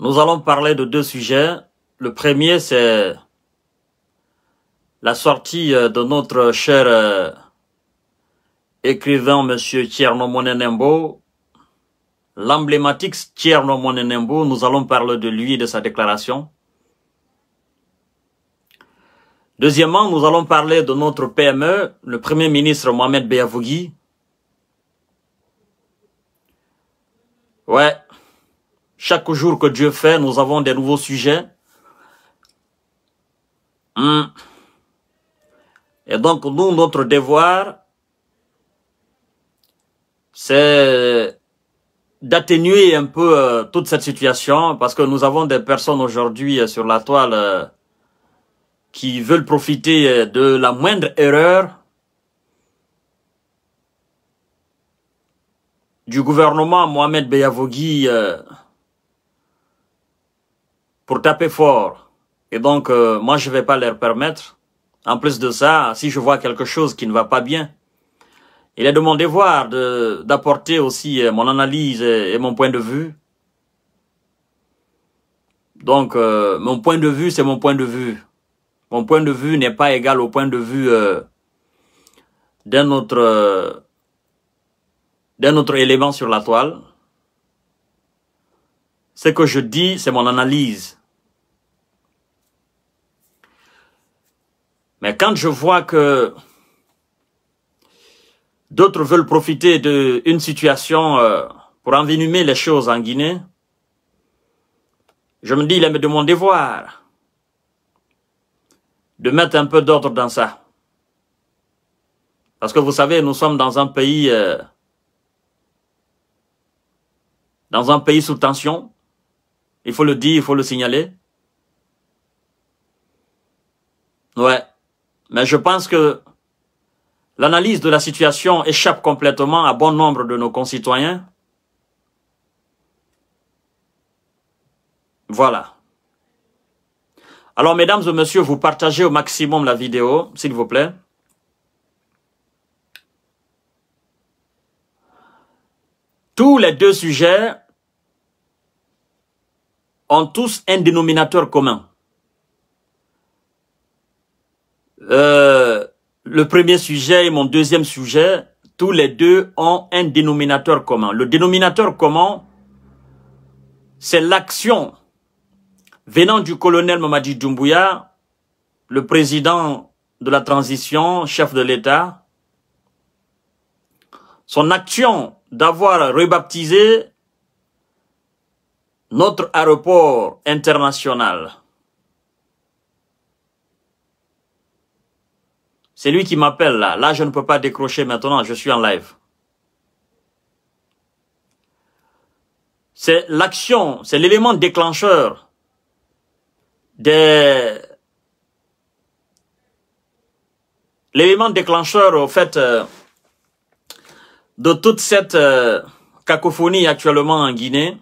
Nous allons parler de deux sujets. Le premier, c'est la sortie euh, de notre cher euh, écrivain, Monsieur Tierno Monenembo. L'emblématique Tierno Monenembo, nous allons parler de lui et de sa déclaration. Deuxièmement, nous allons parler de notre PME, le Premier ministre Mohamed Beyavougui. Ouais, chaque jour que Dieu fait, nous avons des nouveaux sujets. Hmm. Et donc, nous, notre devoir, c'est d'atténuer un peu euh, toute cette situation parce que nous avons des personnes aujourd'hui euh, sur la toile euh, qui veulent profiter de la moindre erreur du gouvernement Mohamed Beyavogui pour taper fort. Et donc, euh, moi, je vais pas leur permettre. En plus de ça, si je vois quelque chose qui ne va pas bien, il est de mon devoir d'apporter aussi euh, mon analyse et, mon point de vue. Donc, euh, mon point de vue, c'est mon point de vue. Mon point de vue n'est pas égal au point de vue d'un autre, d'un autre élément sur la toile. Ce que je dis, c'est mon analyse. Mais quand je vois que d'autres veulent profiter d'une situation euh, pour envenimer les choses en Guinée, je me dis, il est de mon devoir de mettre un peu d'ordre dans ça. Parce que vous savez, nous sommes dans un pays, euh, dans un pays sous tension. Il faut le dire, il faut le signaler. Ouais. Mais je pense que l'analyse de la situation échappe complètement à bon nombre de nos concitoyens. Voilà. Alors, mesdames et messieurs, vous partagez au maximum la vidéo, s'il vous plaît. Tous les deux sujets ont tous un dénominateur commun. Euh, le premier sujet et mon deuxième sujet, tous les deux ont un dénominateur commun. Le dénominateur commun, c'est l'action venant du colonel Mamadi Doumbouya, le président de la transition, chef de l'État, son action d'avoir rebaptisé notre aéroport international. C'est lui qui m'appelle là. Là, je ne peux pas décrocher maintenant, je suis en live. C'est l'action, c'est l'élément déclencheur des... L'élément déclencheur, au fait, euh, de toute cette euh, cacophonie actuellement en Guinée.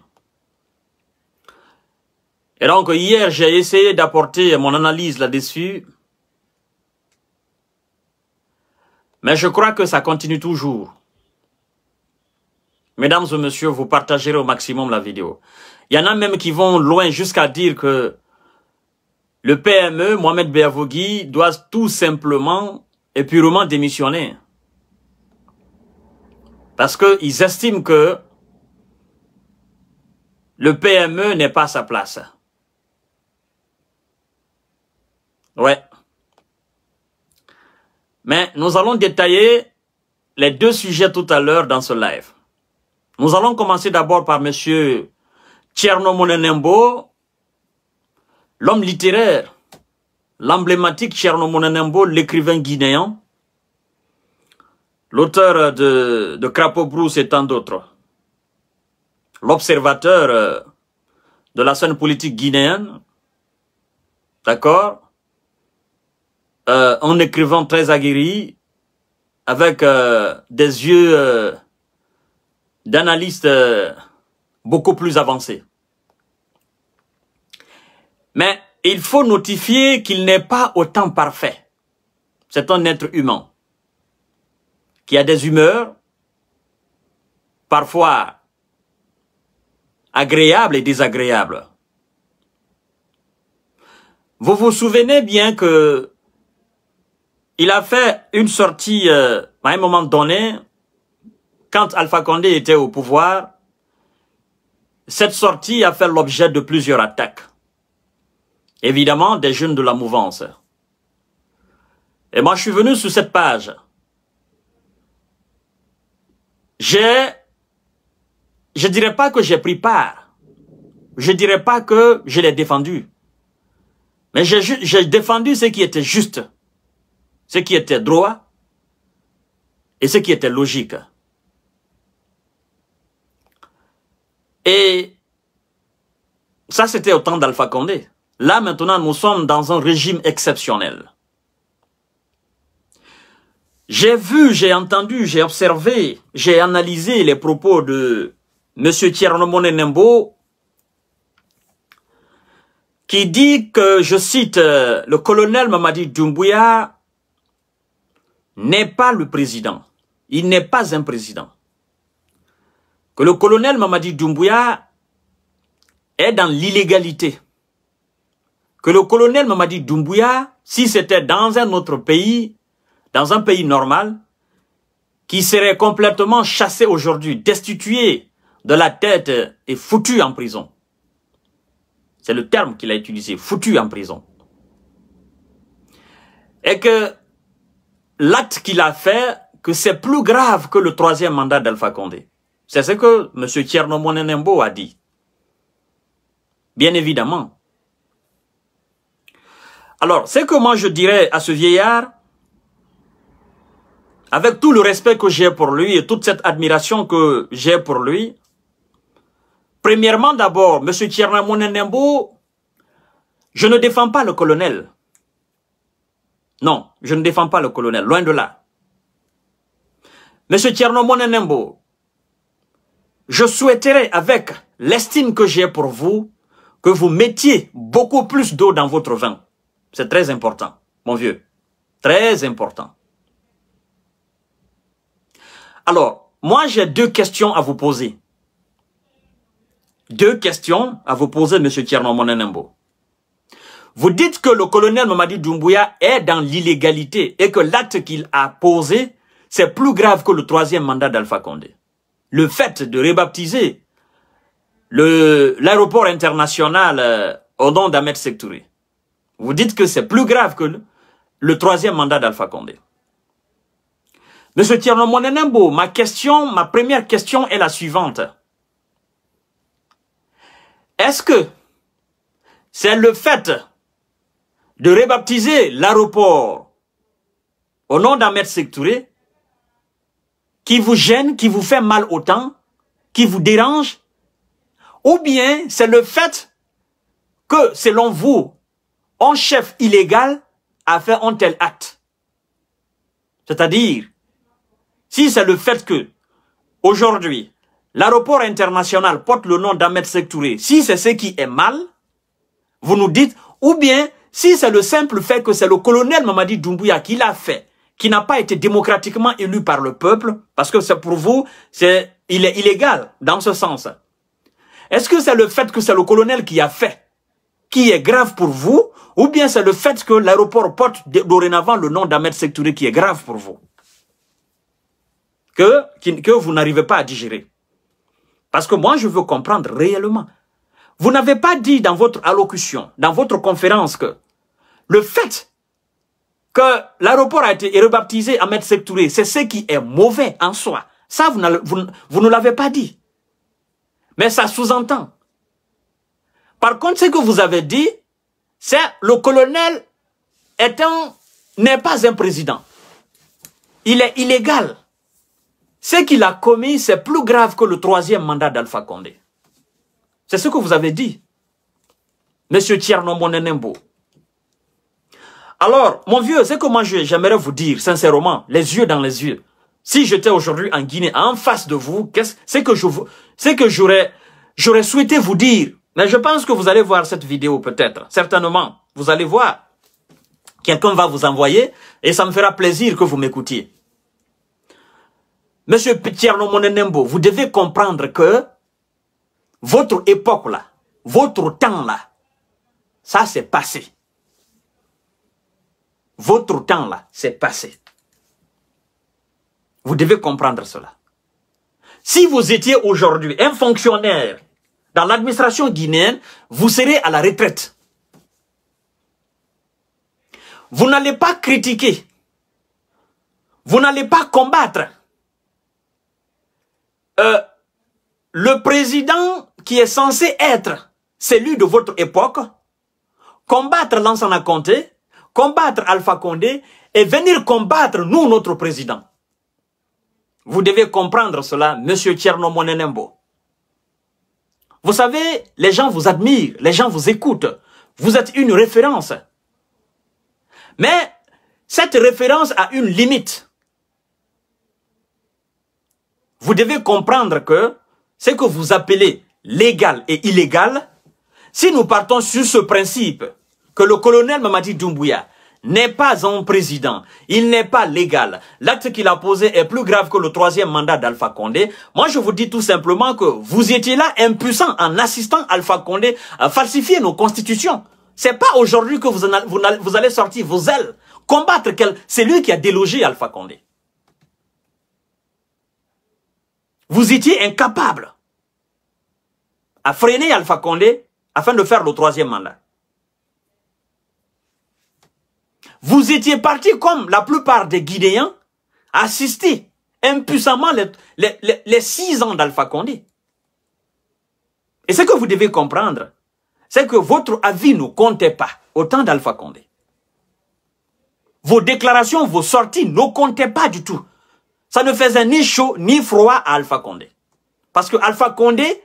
Et donc, hier, j'ai essayé d'apporter mon analyse là-dessus. Mais je crois que ça continue toujours. Mesdames et messieurs, vous partagerez au maximum la vidéo. Il y en a même qui vont loin jusqu'à dire que le PME, Mohamed Béavogui, doit tout simplement et purement démissionner. Parce qu'ils estiment que le PME n'est pas sa place. Ouais. Mais nous allons détailler les deux sujets tout à l'heure dans ce live. Nous allons commencer d'abord par Monsieur Tchernomonenembo, l'homme littéraire, l'emblématique Tchernomonenembo, l'écrivain guinéen, l'auteur de, de Crapaud Brousse et tant d'autres, l'observateur euh, de la scène politique guinéenne, d'accord euh, en écrivant très aguerri, avec euh, des yeux euh, d'analyste beaucoup plus avancés. Mais il faut notifier qu'il n'est pas autant parfait. C'est un être humain qui a des humeurs, parfois agréables et désagréables. Vous vous souvenez bien que il a fait une sortie euh, à un moment donné, quand Alpha Condé était au pouvoir, cette sortie a fait l'objet de plusieurs attaques. Évidemment, des jeunes de la mouvance. Et moi, je suis venu sur cette page. J'ai, je dirais pas que j'ai pris part. Je dirais pas que je l'ai défendu. Mais j'ai défendu ce qui était juste ce qui était droit et ce qui était logique. Et ça, c'était au temps d'Alpha Condé. Là, maintenant, nous sommes dans un régime exceptionnel. J'ai vu, j'ai entendu, j'ai observé, j'ai analysé les propos de M. Tierno Nembo, qui dit que, je cite, euh, le colonel Mamadi Doumbouya n'est pas le président. Il n'est pas un président. Que le colonel Mamadi Doumbouya est dans l'illégalité. Que le colonel Mamadi Doumbouya, si c'était dans un autre pays, dans un pays normal, qui serait complètement chassé aujourd'hui, destitué de la tête et foutu en prison. C'est le terme qu'il a utilisé, foutu en prison. Et que l'acte qu'il a fait, que c'est plus grave que le troisième mandat d'Alpha Condé. C'est ce que M. Tierno a dit. Bien évidemment. Alors, c'est que moi je dirais à ce vieillard, avec tout le respect que j'ai pour lui et toute cette admiration que j'ai pour lui, premièrement d'abord, M. Tierno je ne défends pas le colonel. Non, je ne défends pas le colonel, loin de là. Monsieur Tierno Monenembo, je souhaiterais, avec l'estime que j'ai pour vous, que vous mettiez beaucoup plus d'eau dans votre vin. C'est très important, mon vieux. Très important. Alors, moi, j'ai deux questions à vous poser. Deux questions à vous poser, Monsieur Tierno Monenembo. Vous dites que le colonel Mamadi Doumbouya est dans l'illégalité et que l'acte qu'il a posé, c'est plus grave que le troisième mandat d'Alpha Condé. Le fait de rebaptiser l'aéroport international euh, au nom d'Ahmed Sektouri. vous dites que c'est plus grave que le, troisième mandat d'Alpha Condé. Monsieur Tierno ma question, ma première question est la suivante. Est-ce que c'est le fait de rebaptiser l'aéroport au nom d'Ahmed maître qui vous gêne, qui vous fait mal autant, qui vous dérange, ou bien c'est le fait que, selon vous, un chef illégal a fait un tel acte. C'est-à-dire, si c'est le fait que, aujourd'hui, l'aéroport international porte le nom d'Ahmed Sektouré, si c'est ce qui est mal, vous nous dites, ou bien si c'est le simple fait que c'est le colonel Mamadi Doumbouya qui l'a fait, qui n'a pas été démocratiquement élu par le peuple, parce que c'est pour vous, c'est, il est illégal dans ce sens. Est-ce que c'est le fait que c'est le colonel qui a fait, qui est grave pour vous, ou bien c'est le fait que l'aéroport porte dorénavant le nom d'Ahmed Sektouré qui est grave pour vous, que, que vous n'arrivez pas à digérer? Parce que moi, je veux comprendre réellement. Vous n'avez pas dit dans votre allocution, dans votre conférence, que le fait que l'aéroport a été rebaptisé Ahmed Touré, c'est ce qui est mauvais en soi. Ça, vous, ne l'avez pas dit. Mais ça sous-entend. Par contre, ce que vous avez dit, c'est le colonel n'est pas un président. Il est illégal. Ce qu'il a commis, c'est plus grave que le troisième mandat d'Alpha Condé. C'est ce que vous avez dit, Monsieur Tchernomonenembo. Alors, mon vieux, c'est comment j'aimerais vous dire, sincèrement, les yeux dans les yeux. Si j'étais aujourd'hui en Guinée, en face de vous, qu'est-ce que je c'est que j'aurais j'aurais souhaité vous dire. Mais je pense que vous allez voir cette vidéo peut-être, certainement. Vous allez voir. Quelqu'un va vous envoyer et ça me fera plaisir que vous m'écoutiez. Monsieur Tchernomonenembo, vous devez comprendre que votre époque là, votre temps là, ça c'est passé. Votre temps là, c'est passé. Vous devez comprendre cela. Si vous étiez aujourd'hui un fonctionnaire dans l'administration guinéenne, vous serez à la retraite. Vous n'allez pas critiquer. Vous n'allez pas combattre. Euh, le président qui est censé être celui de votre époque, combattre Lansana Conté, combattre Alpha Condé et venir combattre nous, notre président. Vous devez comprendre cela, Monsieur Tcherno Vous savez, les gens vous admirent, les gens vous écoutent. Vous êtes une référence. Mais cette référence a une limite. Vous devez comprendre que ce que vous appelez Légal et illégal si nous partons sur ce principe que le colonel Mamadi Doumbouya n'est pas un président, il n'est pas légal. L'acte qu'il a posé est plus grave que le troisième mandat d'Alpha Condé. Moi, je vous dis tout simplement que vous étiez là impuissant en assistant Alpha Condé à falsifier nos constitutions. C'est pas aujourd'hui que vous, vous, allez sortir vos ailes, combattre quel, c'est lui qui a délogé Alpha Condé. Vous étiez incapable a freiné Alpha Condé afin de faire le troisième mandat. Vous étiez parti comme la plupart des Guinéens, assister impuissamment les, six ans d'Alpha Condé. Et ce que vous devez comprendre, c'est que votre avis ne comptait pas Autant d'Alpha Condé. Vos déclarations, vos sorties ne comptaient pas du tout. Ça ne faisait ni chaud ni froid à Alpha Condé. Parce que Alpha Condé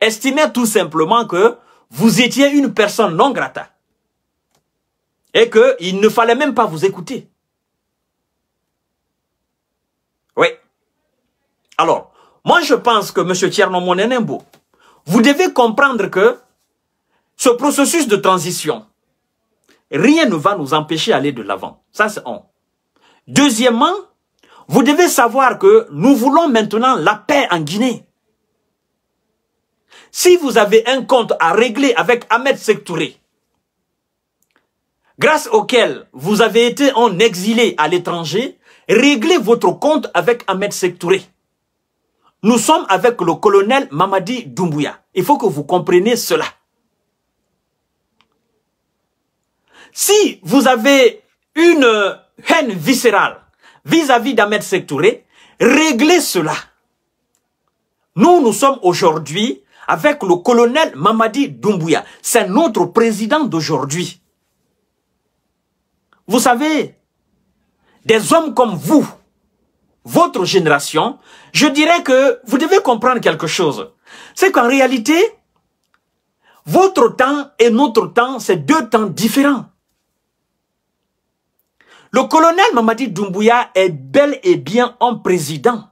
estimait tout simplement que vous étiez une personne non grata et qu'il ne fallait même pas vous écouter. Oui. Alors, moi je pense que M. Tchernomonenembo, vous devez comprendre que ce processus de transition, rien ne va nous empêcher d'aller de l'avant. Ça, c'est un. Deuxièmement, vous devez savoir que nous voulons maintenant la paix en Guinée. Si vous avez un compte à régler avec Ahmed Sektouré, grâce auquel vous avez été en exilé à l'étranger, réglez votre compte avec Ahmed Sektouré. Nous sommes avec le colonel Mamadi Doumbouya. Il faut que vous compreniez cela. Si vous avez une haine viscérale vis-à-vis d'Ahmed Sektouré, réglez cela. Nous, nous sommes aujourd'hui avec le colonel Mamadi Doumbouya. C'est notre président d'aujourd'hui. Vous savez, des hommes comme vous, votre génération, je dirais que vous devez comprendre quelque chose. C'est qu'en réalité, votre temps et notre temps, c'est deux temps différents. Le colonel Mamadi Doumbouya est bel et bien un président.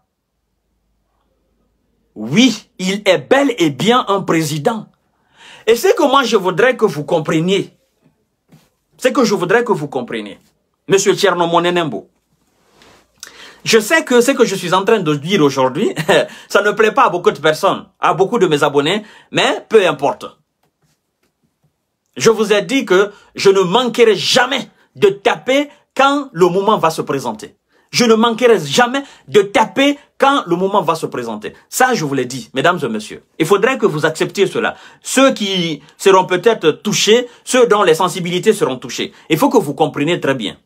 Oui, il est bel et bien un président. Et c'est que moi je voudrais que vous compreniez, C'est que je voudrais que vous compreniez, Monsieur Tchernomonenembo, je sais que ce que je suis en train de dire aujourd'hui, ça ne plaît pas à beaucoup de personnes, à beaucoup de mes abonnés, mais peu importe. Je vous ai dit que je ne manquerai jamais de taper quand le moment va se présenter. Je ne manquerai jamais de taper quand le moment va se présenter. Ça, je vous l'ai dit, mesdames et messieurs. Il faudrait que vous acceptiez cela. Ceux qui seront peut-être touchés, ceux dont les sensibilités seront touchées. Il faut que vous compreniez très bien.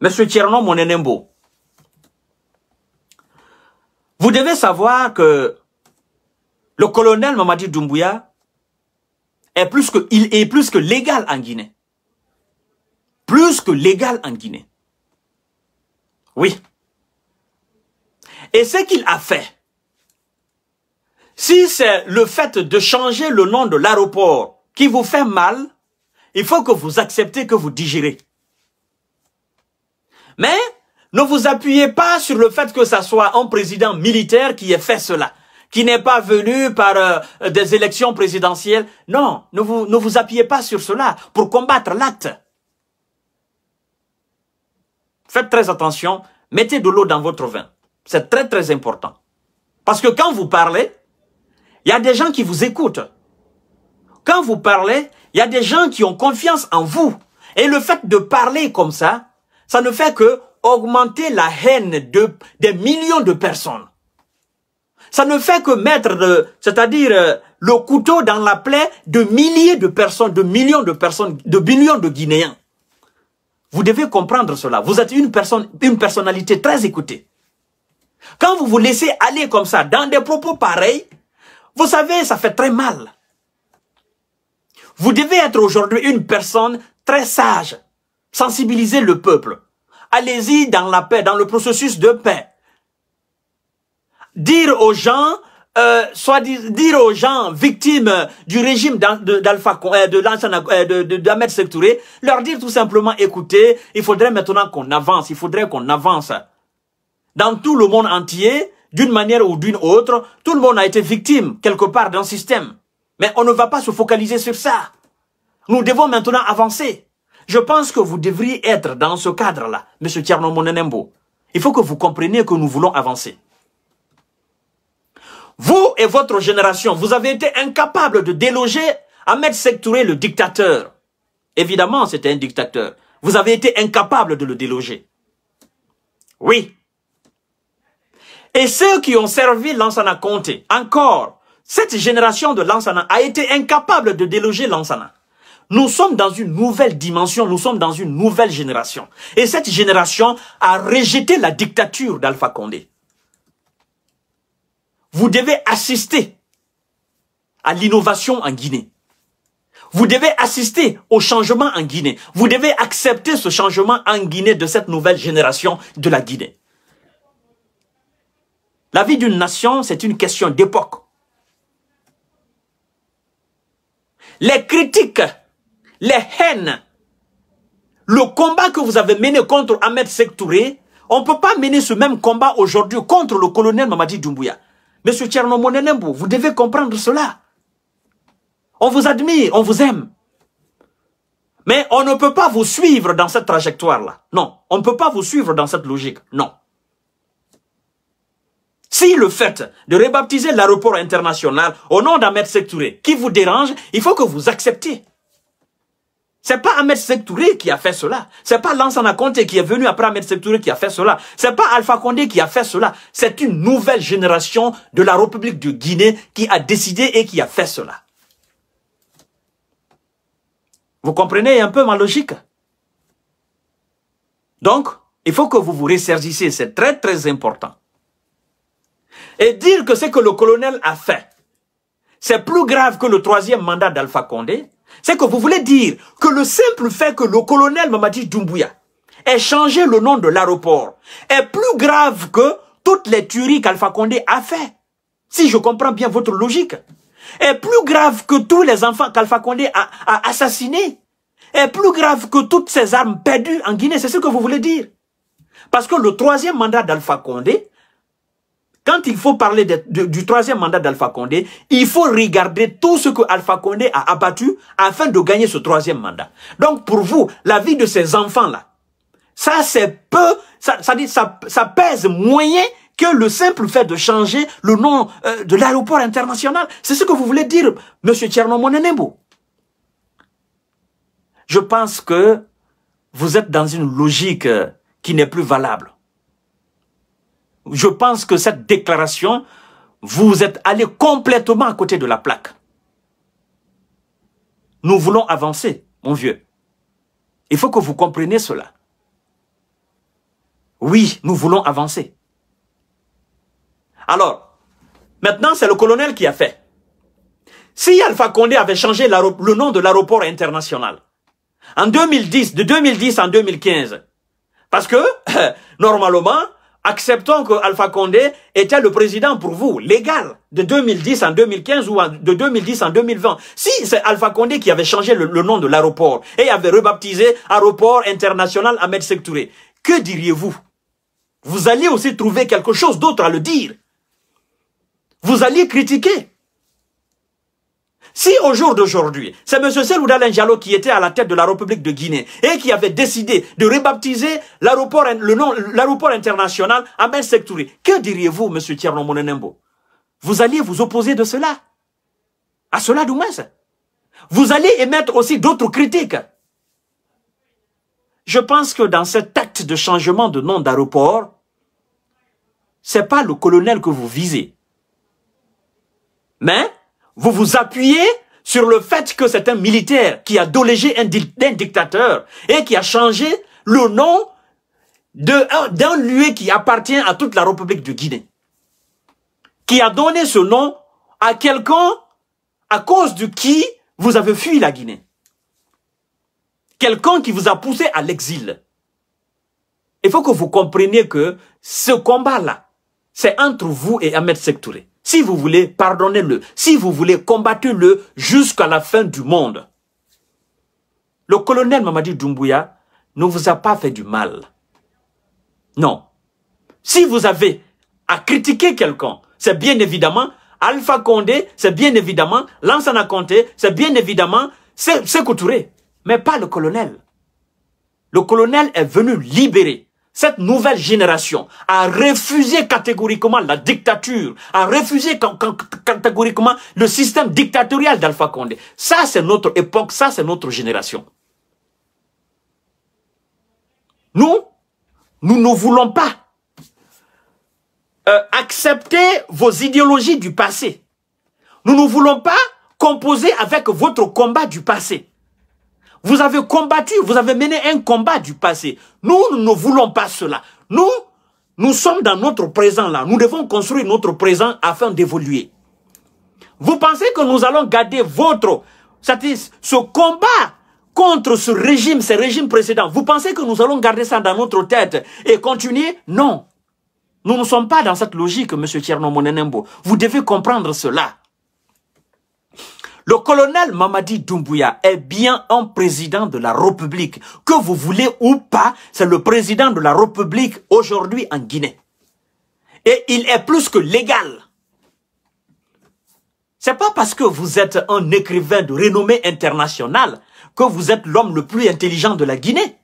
Monsieur mon Monenembo, vous devez savoir que le colonel Mamadi Doumbouya est plus que, il est plus que légal en Guinée. Plus que légal en Guinée. Oui. Et ce qu'il a fait, si c'est le fait de changer le nom de l'aéroport qui vous fait mal, il faut que vous acceptez que vous digérez. Mais ne vous appuyez pas sur le fait que ça soit un président militaire qui ait fait cela, qui n'est pas venu par euh, des élections présidentielles. Non, ne vous, ne vous appuyez pas sur cela pour combattre l'acte. Faites très attention, mettez de l'eau dans votre vin. C'est très très important. Parce que quand vous parlez, il y a des gens qui vous écoutent. Quand vous parlez, il y a des gens qui ont confiance en vous. Et le fait de parler comme ça, ça ne fait que augmenter la haine de, des millions de personnes. Ça ne fait que mettre, c'est-à-dire euh, le couteau dans la plaie de milliers de personnes, de millions de personnes, de billions de Guinéens. Vous devez comprendre cela. Vous êtes une personne, une personnalité très écoutée. Quand vous vous laissez aller comme ça, dans des propos pareils, vous savez, ça fait très mal. Vous devez être aujourd'hui une personne très sage. Sensibiliser le peuple. Allez-y dans la paix, dans le processus de paix. Dire aux gens, euh, soit dire aux gens victimes du régime d'Alpha euh, de l'ancien euh, de, de, Sectouré, leur dire tout simplement, écoutez, il faudrait maintenant qu'on avance, il faudrait qu'on avance. Dans tout le monde entier, d'une manière ou d'une autre, tout le monde a été victime quelque part d'un système. Mais on ne va pas se focaliser sur ça. Nous devons maintenant avancer. Je pense que vous devriez être dans ce cadre-là, M. Monenembo. Il faut que vous compreniez que nous voulons avancer. Vous et votre génération, vous avez été incapables de déloger Ahmed Sektouré, le dictateur. Évidemment, c'était un dictateur. Vous avez été incapables de le déloger. Oui, et ceux qui ont servi Lansana Conté, encore, cette génération de Lansana a été incapable de déloger Lansana. Nous sommes dans une nouvelle dimension, nous sommes dans une nouvelle génération. Et cette génération a rejeté la dictature d'Alpha Condé. Vous devez assister à l'innovation en Guinée. Vous devez assister au changement en Guinée. Vous devez accepter ce changement en Guinée de cette nouvelle génération de la Guinée. La vie d'une nation, c'est une question d'époque. Les critiques, les haines, le combat que vous avez mené contre Ahmed Sektouré, on ne peut pas mener ce même combat aujourd'hui contre le colonel Mamadi Doumbouya. Monsieur Tchernomonenembou, vous devez comprendre cela. On vous admire, on vous aime. Mais on ne peut pas vous suivre dans cette trajectoire-là. Non, on ne peut pas vous suivre dans cette logique. Non. Si le fait de rebaptiser l'aéroport international au nom d'Ahmed Sektouré qui vous dérange, il faut que vous acceptiez. C'est pas Ahmed Sektouré qui a fait cela. C'est pas Lansana Conté qui est venu après Ahmed Sektouré qui a fait cela. C'est pas Alpha Condé qui a fait cela. C'est une nouvelle génération de la République de Guinée qui a décidé et qui a fait cela. Vous comprenez un peu ma logique Donc, il faut que vous vous ressergissez. C'est très très important. Et dire que ce que le colonel a fait, c'est plus grave que le troisième mandat d'Alpha Condé, c'est que vous voulez dire que le simple fait que le colonel Mamadi Doumbouya ait changé le nom de l'aéroport est plus grave que toutes les tueries qu'Alpha Condé a fait. Si je comprends bien votre logique. Est plus grave que tous les enfants qu'Alpha Condé a, assassinés. Est plus grave que toutes ces armes perdues en Guinée. C'est ce que vous voulez dire. Parce que le troisième mandat d'Alpha Condé quand il faut parler du troisième mandat d'Alpha Condé, il faut regarder tout ce que Alpha Condé a abattu afin de gagner ce troisième mandat. Donc pour vous, la vie de ces enfants-là, ça c'est peu, ça, ça, ça, pèse moyen que le simple fait de changer le nom euh, de l'aéroport international. C'est ce que vous voulez dire, Monsieur Monenembo. Je pense que vous êtes dans une logique euh, qui n'est plus valable je pense que cette déclaration, vous êtes allé complètement à côté de la plaque. Nous voulons avancer, mon vieux. Il faut que vous compreniez cela. Oui, nous voulons avancer. Alors, maintenant, c'est le colonel qui a fait. Si Alpha Condé avait changé le nom de l'aéroport international, en 2010, de 2010 en 2015, parce que, normalement, acceptons que Alpha Condé était le président pour vous, légal, de 2010 en 2015 ou de 2010 en 2020. Si c'est Alpha Condé qui avait changé le, nom de l'aéroport et avait rebaptisé Aéroport International Ahmed Sectoré, que diriez-vous Vous alliez aussi trouver quelque chose d'autre à le dire. Vous alliez critiquer. Si au jour d'aujourd'hui, c'est M. Serouda Njalo qui était à la tête de la République de Guinée et qui avait décidé de rebaptiser l'aéroport, le nom, l'aéroport international Amel Sektouri, que diriez-vous, M. Thierry Monenembo Vous alliez vous opposer de cela À cela du Vous allez émettre aussi d'autres critiques Je pense que dans cet acte de changement de nom d'aéroport, c'est pas le colonel que vous visez. Mais vous vous appuyez sur le fait que c'est un militaire qui a dolégé un, dictateur et qui a changé le nom d'un lieu qui appartient à toute la République de Guinée. Qui a donné ce nom à quelqu'un à cause de qui vous avez fui la Guinée. Quelqu'un qui vous a poussé à l'exil. Il faut que vous compreniez que ce combat-là, c'est entre vous et Ahmed Sektouré. Si vous voulez, pardonner le Si vous voulez, combattre le jusqu'à la fin du monde. Le colonel Mamadi Doumbouya ne vous a pas fait du mal. Non. Si vous avez à critiquer quelqu'un, c'est bien évidemment Alpha Condé, c'est bien évidemment Lansana Conté, c'est bien évidemment Sekou Touré, mais pas le colonel. Le colonel est venu libérer cette nouvelle génération a refusé catégoriquement la dictature, a refusé catégoriquement le système dictatorial d'Alpha Condé. Ça, c'est notre époque, ça, c'est notre génération. Nous, nous ne voulons pas euh, accepter vos idéologies du passé. Nous ne voulons pas composer avec votre combat du passé. Vous avez combattu, vous avez mené un combat du passé. Nous, nous ne voulons pas cela. Nous, nous sommes dans notre présent là. Nous devons construire notre présent afin d'évoluer. Vous pensez que nous allons garder votre, ce combat contre ce régime, ce régime précédent. vous pensez que nous allons garder ça dans notre tête et continuer Non. Nous ne sommes pas dans cette logique, M. Tcherno Vous devez comprendre cela. Le colonel Mamadi Doumbouya est bien un président de la République. Que vous voulez ou pas, c'est le président de la République aujourd'hui en Guinée. Et il est plus que légal. C'est pas parce que vous êtes un écrivain de renommée internationale que vous êtes l'homme le plus intelligent de la Guinée.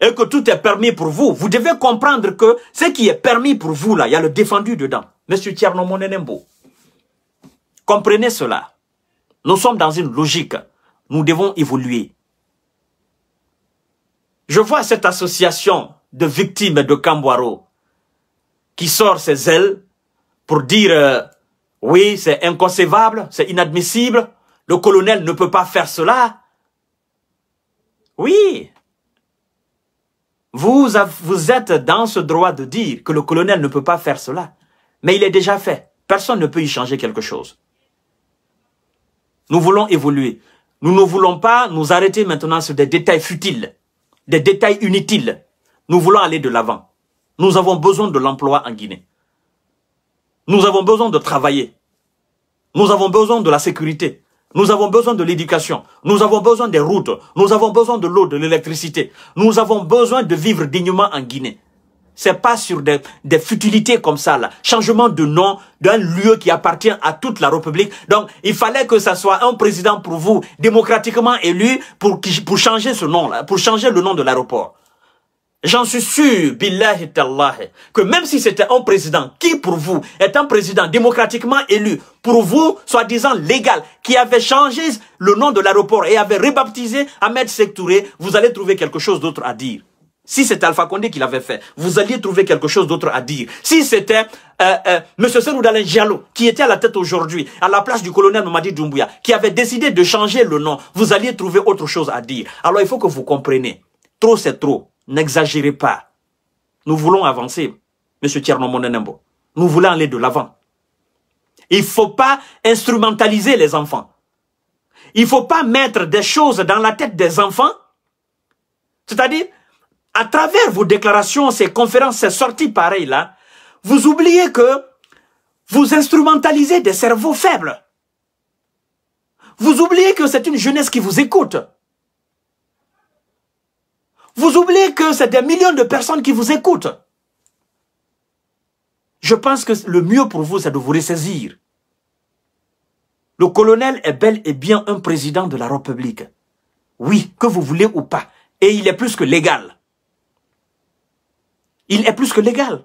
Et que tout est permis pour vous. Vous devez comprendre que ce qui est permis pour vous, là, il y a le défendu dedans. Monsieur Monenembo. Comprenez cela. Nous sommes dans une logique. Nous devons évoluer. Je vois cette association de victimes de Camboiro qui sort ses ailes pour dire euh, oui, c'est inconcevable, c'est inadmissible, le colonel ne peut pas faire cela. Oui, vous, vous êtes dans ce droit de dire que le colonel ne peut pas faire cela, mais il est déjà fait. Personne ne peut y changer quelque chose. Nous voulons évoluer. Nous ne voulons pas nous arrêter maintenant sur des détails futiles, des détails inutiles. Nous voulons aller de l'avant. Nous avons besoin de l'emploi en Guinée. Nous avons besoin de travailler. Nous avons besoin de la sécurité. Nous avons besoin de l'éducation. Nous avons besoin des routes. Nous avons besoin de l'eau, de l'électricité. Nous avons besoin de vivre dignement en Guinée. C'est pas sur des, des, futilités comme ça, là. Changement de nom d'un lieu qui appartient à toute la République. Donc, il fallait que ça soit un président pour vous, démocratiquement élu, pour, pour changer ce nom-là, pour changer le nom de l'aéroport. J'en suis sûr, et tallah, que même si c'était un président qui, pour vous, est un président démocratiquement élu, pour vous, soi-disant légal, qui avait changé le nom de l'aéroport et avait rebaptisé Ahmed Sektouré, vous allez trouver quelque chose d'autre à dire si c'était Alpha Condé qui l'avait fait, vous alliez trouver quelque chose d'autre à dire. Si c'était euh, euh, M. qui était à la tête aujourd'hui, à la place du colonel Mamadi Doumbouya, qui avait décidé de changer le nom, vous alliez trouver autre chose à dire. Alors il faut que vous compreniez. Trop c'est trop. N'exagérez pas. Nous voulons avancer, M. Monenembo. Nous voulons aller de l'avant. Il faut pas instrumentaliser les enfants. Il faut pas mettre des choses dans la tête des enfants. C'est-à-dire, à travers vos déclarations, ces conférences, ces sorties pareilles là, vous oubliez que vous instrumentalisez des cerveaux faibles. Vous oubliez que c'est une jeunesse qui vous écoute. Vous oubliez que c'est des millions de personnes qui vous écoutent. Je pense que le mieux pour vous, c'est de vous ressaisir. Le colonel est bel et bien un président de la République. Oui, que vous voulez ou pas. Et il est plus que légal il est plus que légal.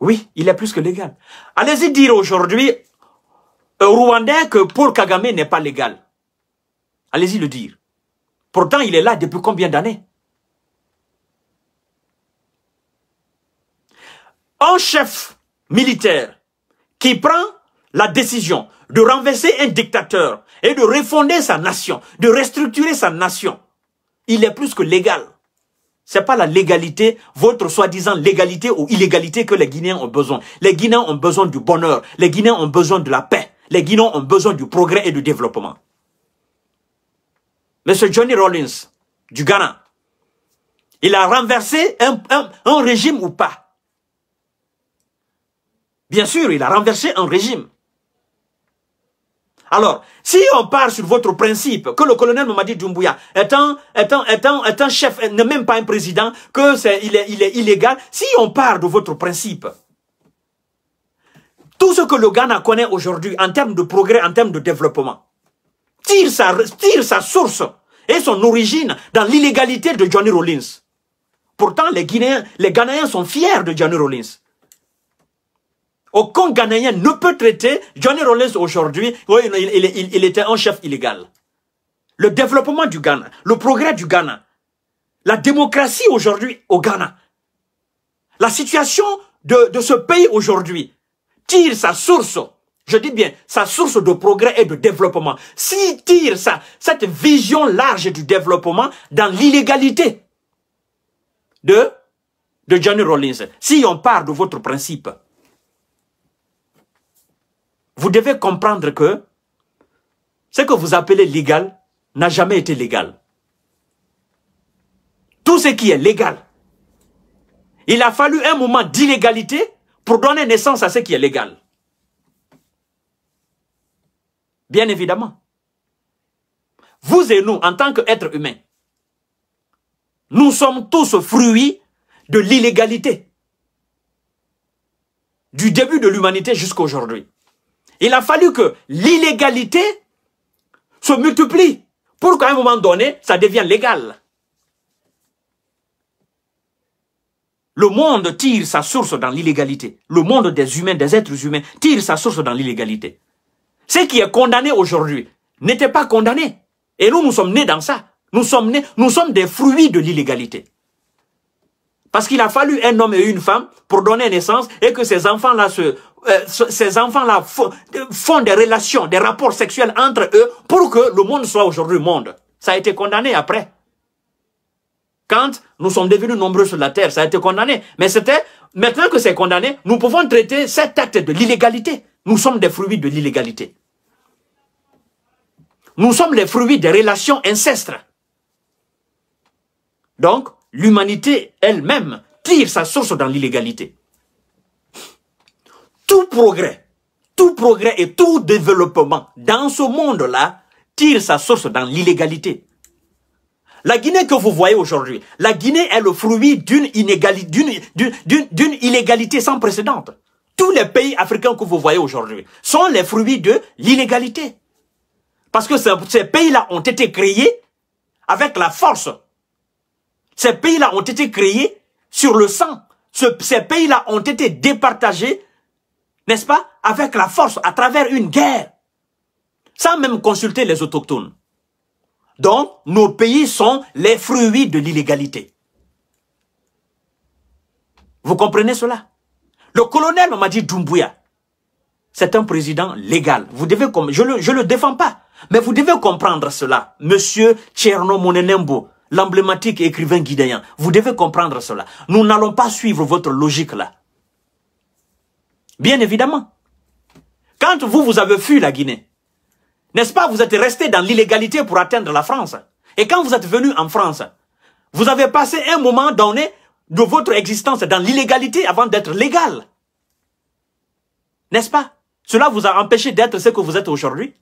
Oui, il est plus que légal. Allez-y dire aujourd'hui un Rwandais que Paul Kagame n'est pas légal. Allez-y le dire. Pourtant, il est là depuis combien d'années Un chef militaire qui prend la décision de renverser un dictateur et de refonder sa nation, de restructurer sa nation, il est plus que légal. C'est pas la légalité, votre soi-disant légalité ou illégalité que les Guinéens ont besoin. Les Guinéens ont besoin du bonheur. Les Guinéens ont besoin de la paix. Les Guinéens ont besoin du progrès et du développement. Monsieur Johnny Rollins, du Ghana, il a renversé un, un régime ou pas Bien sûr, il a renversé un régime. Alors, si on part sur votre principe, que le colonel Mamadi Doumbouya étant, étant, étant, étant chef, n'est même pas un président, que c'est, il est, il est illégal, si on part de votre principe, tout ce que le Ghana connaît aujourd'hui en termes de progrès, en termes de développement, tire sa, tire sa source et son origine dans l'illégalité de Johnny Rollins. Pourtant, les Guinéens, les Ghanéens sont fiers de Johnny Rollins. Aucun Ghanéen ne peut traiter Johnny Rollins aujourd'hui. Il, il, était un chef illégal. Le développement du Ghana, le progrès du Ghana, la démocratie aujourd'hui au Ghana, la situation de, de ce pays aujourd'hui tire sa source, je dis bien, sa source de progrès et de développement. Si tire ça, cette vision large du développement dans l'illégalité de, de Johnny Rollins, si on part de votre principe, vous devez comprendre que ce que vous appelez légal n'a jamais été légal. Tout ce qui est légal, il a fallu un moment d'illégalité pour donner naissance à ce qui est légal. Bien évidemment. Vous et nous, en tant qu'êtres humains, nous sommes tous fruits de l'illégalité. Du début de l'humanité jusqu'à aujourd'hui. Il a fallu que l'illégalité se multiplie pour qu'à un moment donné, ça devienne légal. Le monde tire sa source dans l'illégalité. Le monde des humains, des êtres humains, tire sa source dans l'illégalité. Ce qui est condamné aujourd'hui n'était pas condamné. Et nous, nous sommes nés dans ça. Nous sommes nés, nous sommes des fruits de l'illégalité. Parce qu'il a fallu un homme et une femme pour donner naissance et que ces enfants-là se euh, ces enfants-là font des relations, des rapports sexuels entre eux pour que le monde soit aujourd'hui monde. Ça a été condamné après. Quand nous sommes devenus nombreux sur la terre, ça a été condamné. Mais c'était, maintenant que c'est condamné, nous pouvons traiter cet acte de l'illégalité. Nous sommes des fruits de l'illégalité. Nous sommes les fruits des relations incestres. Donc, l'humanité elle-même tire sa source dans l'illégalité tout progrès, tout progrès et tout développement dans ce monde-là tire sa source dans l'illégalité. La Guinée que vous voyez aujourd'hui, la Guinée est le fruit d'une illégalité sans précédent. Tous les pays africains que vous voyez aujourd'hui sont les fruits de l'illégalité. Parce que ces pays-là ont été créés avec la force. Ces pays-là ont été créés sur le sang. ces pays-là ont été départagés n'est-ce pas, avec la force, à travers une guerre, sans même consulter les autochtones. Donc, nos pays sont les fruits de l'illégalité. Vous comprenez cela Le colonel m'a dit Doumbouya, c'est un président légal. Vous devez, je le, je le défends pas, mais vous devez comprendre cela. Monsieur Tcherno Monenembo, l'emblématique écrivain guidéen. vous devez comprendre cela. Nous n'allons pas suivre votre logique là. Bien évidemment. Quand vous, vous avez fui la Guinée, n'est-ce pas, vous êtes resté dans l'illégalité pour atteindre la France. Et quand vous êtes venu en France, vous avez passé un moment donné de votre existence dans l'illégalité avant d'être légal. N'est-ce pas Cela vous a empêché d'être ce que vous êtes aujourd'hui.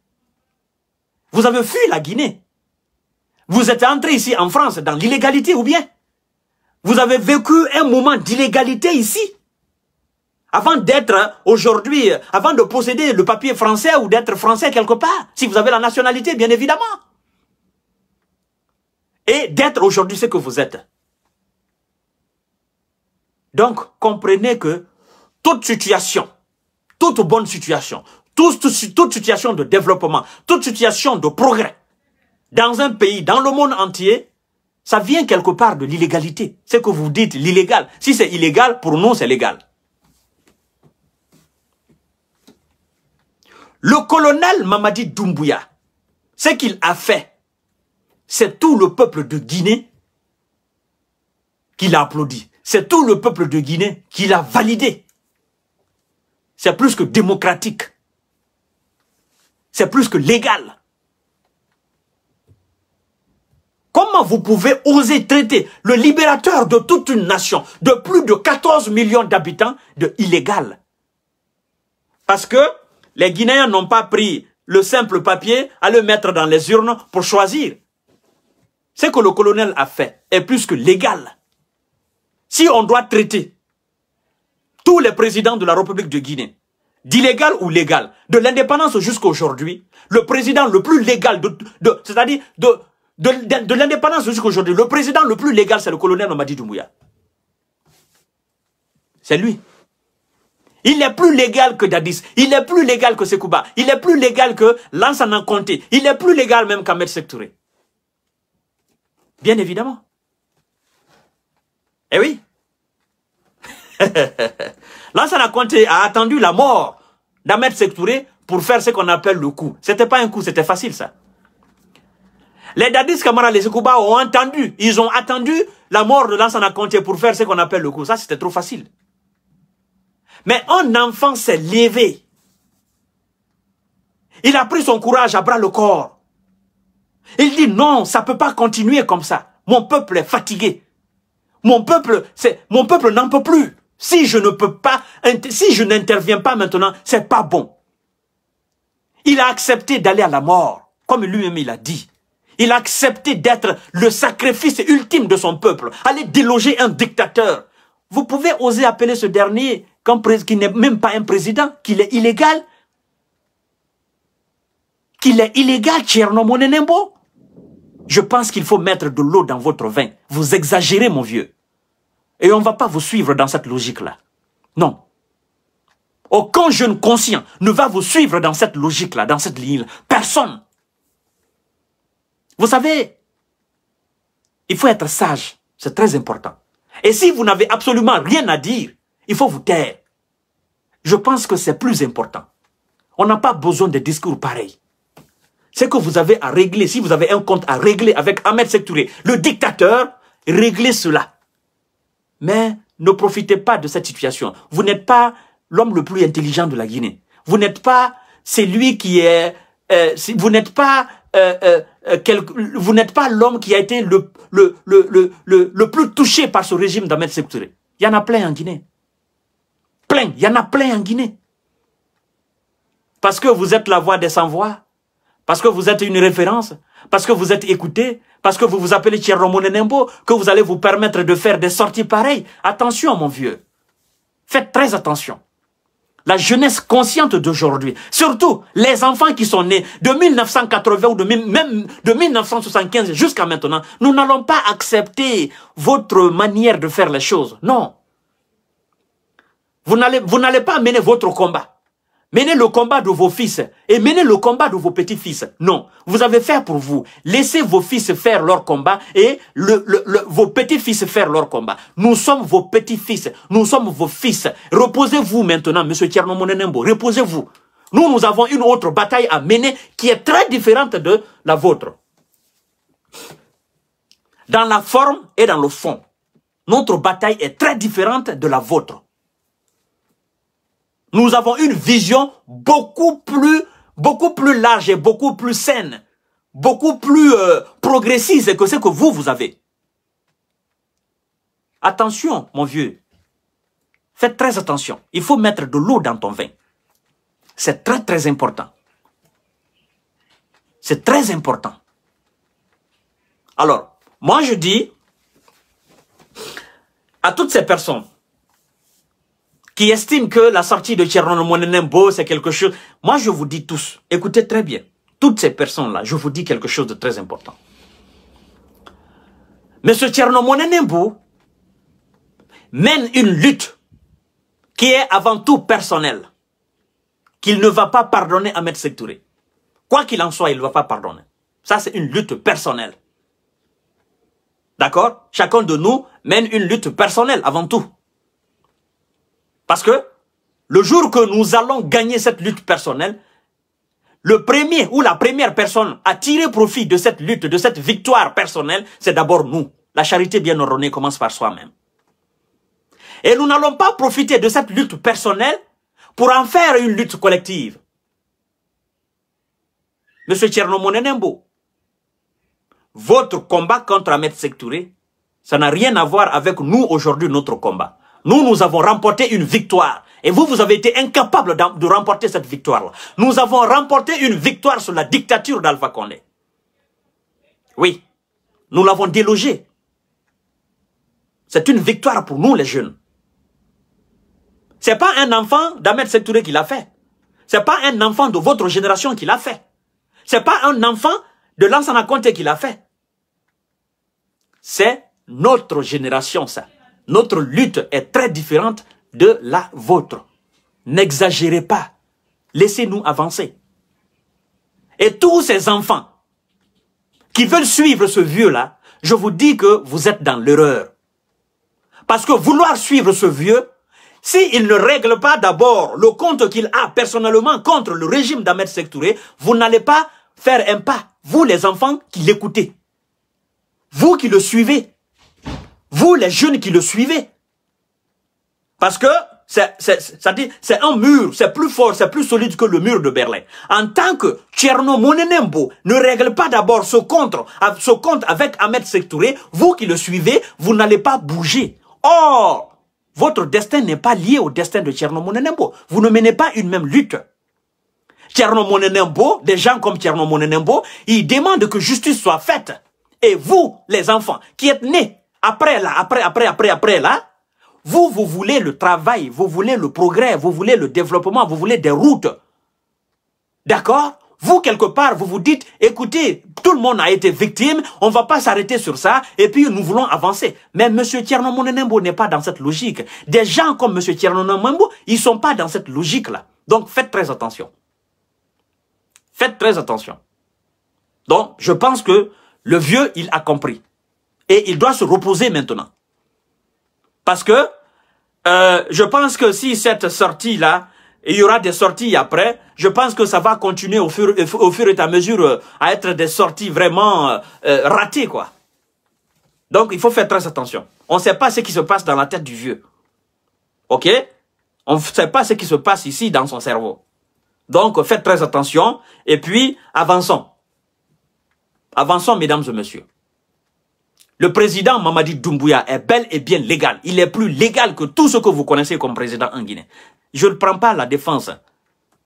Vous avez fui la Guinée. Vous êtes entré ici en France dans l'illégalité ou bien Vous avez vécu un moment d'illégalité ici avant d'être aujourd'hui, avant de posséder le papier français ou d'être français quelque part, si vous avez la nationalité, bien évidemment. Et d'être aujourd'hui ce que vous êtes. Donc, comprenez que toute situation, toute bonne situation, toute, toute situation de développement, toute situation de progrès, dans un pays, dans le monde entier, ça vient quelque part de l'illégalité. Ce que vous dites, l'illégal. Si c'est illégal, pour nous, c'est légal. Le colonel Mamadi Doumbouya, ce qu'il a fait, c'est tout le peuple de Guinée qui l'a applaudi. C'est tout le peuple de Guinée qui l'a validé. C'est plus que démocratique. C'est plus que légal. Comment vous pouvez oser traiter le libérateur de toute une nation de plus de 14 millions d'habitants de illégal Parce que les Guinéens n'ont pas pris le simple papier à le mettre dans les urnes pour choisir. Ce que le colonel a fait est plus que légal. Si on doit traiter tous les présidents de la République de Guinée, d'illégal ou légal, de l'indépendance jusqu'à aujourd'hui, le président le plus légal, de, c'est-à-dire de, de, l'indépendance jusqu'à aujourd'hui, le président le plus légal, c'est le colonel Mamadi Doumbouya. C'est lui. Il est plus légal que Dadis. Il est plus légal que Sekouba. Il est plus légal que Lansana Conté. Il est plus légal même qu'Ahmed Sektouré. Bien évidemment. Eh oui. Lansana Conté a attendu la mort d'Ahmed Sektouré pour faire ce qu'on appelle le coup. C'était pas un coup, c'était facile ça. Les Dadis Kamara, les Sekouba ont entendu, ils ont attendu la mort de Lansana Conté pour faire ce qu'on appelle le coup. Ça, c'était trop facile. Mais un enfant s'est levé. Il a pris son courage à bras le corps. Il dit non, ça peut pas continuer comme ça. Mon peuple est fatigué. Mon peuple, c'est, mon peuple n'en peut plus. Si je ne peux pas, si je n'interviens pas maintenant, c'est pas bon. Il a accepté d'aller à la mort, comme lui-même il a dit. Il a accepté d'être le sacrifice ultime de son peuple, aller déloger un dictateur. Vous pouvez oser appeler ce dernier qui n'est même pas un président, qu'il est illégal, qu'il est illégal, Tchernomonenembo. Je pense qu'il faut mettre de l'eau dans votre vin. Vous exagérez, mon vieux. Et on ne va pas vous suivre dans cette logique-là. Non. Aucun jeune conscient ne va vous suivre dans cette logique-là, dans cette ligne-là. Personne. Vous savez, il faut être sage. C'est très important. Et si vous n'avez absolument rien à dire, il faut vous taire. Je pense que c'est plus important. On n'a pas besoin de discours pareils. C'est que vous avez à régler, si vous avez un compte à régler avec Ahmed Sektouré, le dictateur, réglez cela. Mais ne profitez pas de cette situation. Vous n'êtes pas l'homme le plus intelligent de la Guinée. Vous n'êtes pas celui qui est... Euh, vous n'êtes pas... Euh, euh, vous n'êtes pas l'homme qui a été le, le, le, plus touché par ce régime d'Ahmed Sektouré. Il y en a plein en Guinée. Plein, il y en a plein en Guinée. Parce que vous êtes la voix des sans-voix, parce que vous êtes une référence, parce que vous êtes écouté, parce que vous vous appelez Thierry Nembo, que vous allez vous permettre de faire des sorties pareilles. Attention, mon vieux. Faites très attention. La jeunesse consciente d'aujourd'hui, surtout les enfants qui sont nés de 1980 ou de, même de 1975 jusqu'à maintenant, nous n'allons pas accepter votre manière de faire les choses. Non. Vous n'allez pas mener votre combat. Menez le combat de vos fils et menez le combat de vos petits-fils. Non, vous avez fait pour vous. Laissez vos fils faire leur combat et le, vos petits-fils faire leur combat. Nous sommes vos petits-fils, nous sommes vos fils. Reposez-vous maintenant, Monsieur Tchernomonenembo, reposez-vous. Nous, nous avons une autre bataille à mener qui est très différente de la vôtre. Dans la forme et dans le fond, notre bataille est très différente de la vôtre. Nous avons une vision beaucoup plus, beaucoup plus large et beaucoup plus saine, beaucoup plus euh, progressiste que ce que vous, vous avez. Attention, mon vieux. Faites très attention. Il faut mettre de l'eau dans ton vin. C'est très, très important. C'est très important. Alors, moi, je dis à toutes ces personnes, qui estiment que la sortie de Tchernomonenembo, c'est quelque chose... Moi, je vous dis tous, écoutez très bien, toutes ces personnes-là, je vous dis quelque chose de très important. Monsieur ce mène une lutte qui est avant tout personnelle, qu'il ne va pas pardonner à Maître Sectouré. Quoi qu'il en soit, il ne va pas pardonner. Ça, c'est une lutte personnelle. D'accord Chacun de nous mène une lutte personnelle avant tout. Parce que le jour que nous allons gagner cette lutte personnelle, le premier ou la première personne à tirer profit de cette lutte, de cette victoire personnelle, c'est d'abord nous. La charité bien ordonnée commence par soi-même. Et nous n'allons pas profiter de cette lutte personnelle pour en faire une lutte collective. Monsieur Tchernomonenembo, votre combat contre Ahmed Sektouré, ça n'a rien à voir avec nous aujourd'hui, notre combat nous, nous avons remporté une victoire. Et vous, vous avez été incapable de remporter cette victoire-là. Nous avons remporté une victoire sur la dictature d'Alpha Condé. Oui, nous l'avons délogé. C'est une victoire pour nous, les jeunes. C'est pas un enfant d'Ahmed Sektouré qui l'a fait. C'est pas un enfant de votre génération qui l'a fait. C'est pas un enfant de Lansana Conté qui l'a fait. C'est notre génération, ça. Notre lutte est très différente de la vôtre. N'exagérez pas. Laissez-nous avancer. Et tous ces enfants qui veulent suivre ce vieux-là, je vous dis que vous êtes dans l'erreur. Parce que vouloir suivre ce vieux, s'il ne règle pas d'abord le compte qu'il a personnellement contre le régime d'Ahmed Sektouré, vous n'allez pas faire un pas, vous les enfants qui l'écoutez. Vous qui le suivez vous les jeunes qui le suivez. Parce que c'est un mur, c'est plus fort, c'est plus solide que le mur de Berlin. En tant que Tchernomonenembo, ne règle pas d'abord ce compte, ce compte avec Ahmed Sektouré, vous qui le suivez, vous n'allez pas bouger. Or, votre destin n'est pas lié au destin de Tchernomonenembo. Vous ne menez pas une même lutte. Tcherno des gens comme Tcherno ils demandent que justice soit faite. Et vous, les enfants, qui êtes nés après là, après, après, après, après là, vous, vous voulez le travail, vous voulez le progrès, vous voulez le développement, vous voulez des routes. D'accord Vous, quelque part, vous vous dites, écoutez, tout le monde a été victime, on va pas s'arrêter sur ça, et puis nous voulons avancer. Mais M. Tchernomonenembo n'est pas dans cette logique. Des gens comme M. Tchernomonenembo, ils sont pas dans cette logique-là. Donc, faites très attention. Faites très attention. Donc, je pense que le vieux, il a compris. Et il doit se reposer maintenant. Parce que euh, je pense que si cette sortie-là, il y aura des sorties après, je pense que ça va continuer au fur, et à mesure euh, à être des sorties vraiment euh, ratées, quoi. Donc, il faut faire très attention. On ne sait pas ce qui se passe dans la tête du vieux. OK On ne sait pas ce qui se passe ici dans son cerveau. Donc, faites très attention. Et puis, avançons. Avançons, mesdames et messieurs. Le président Mamadi Doumbouya est bel et bien légal. Il est plus légal que tout ce que vous connaissez comme président en Guinée. Je ne prends pas la défense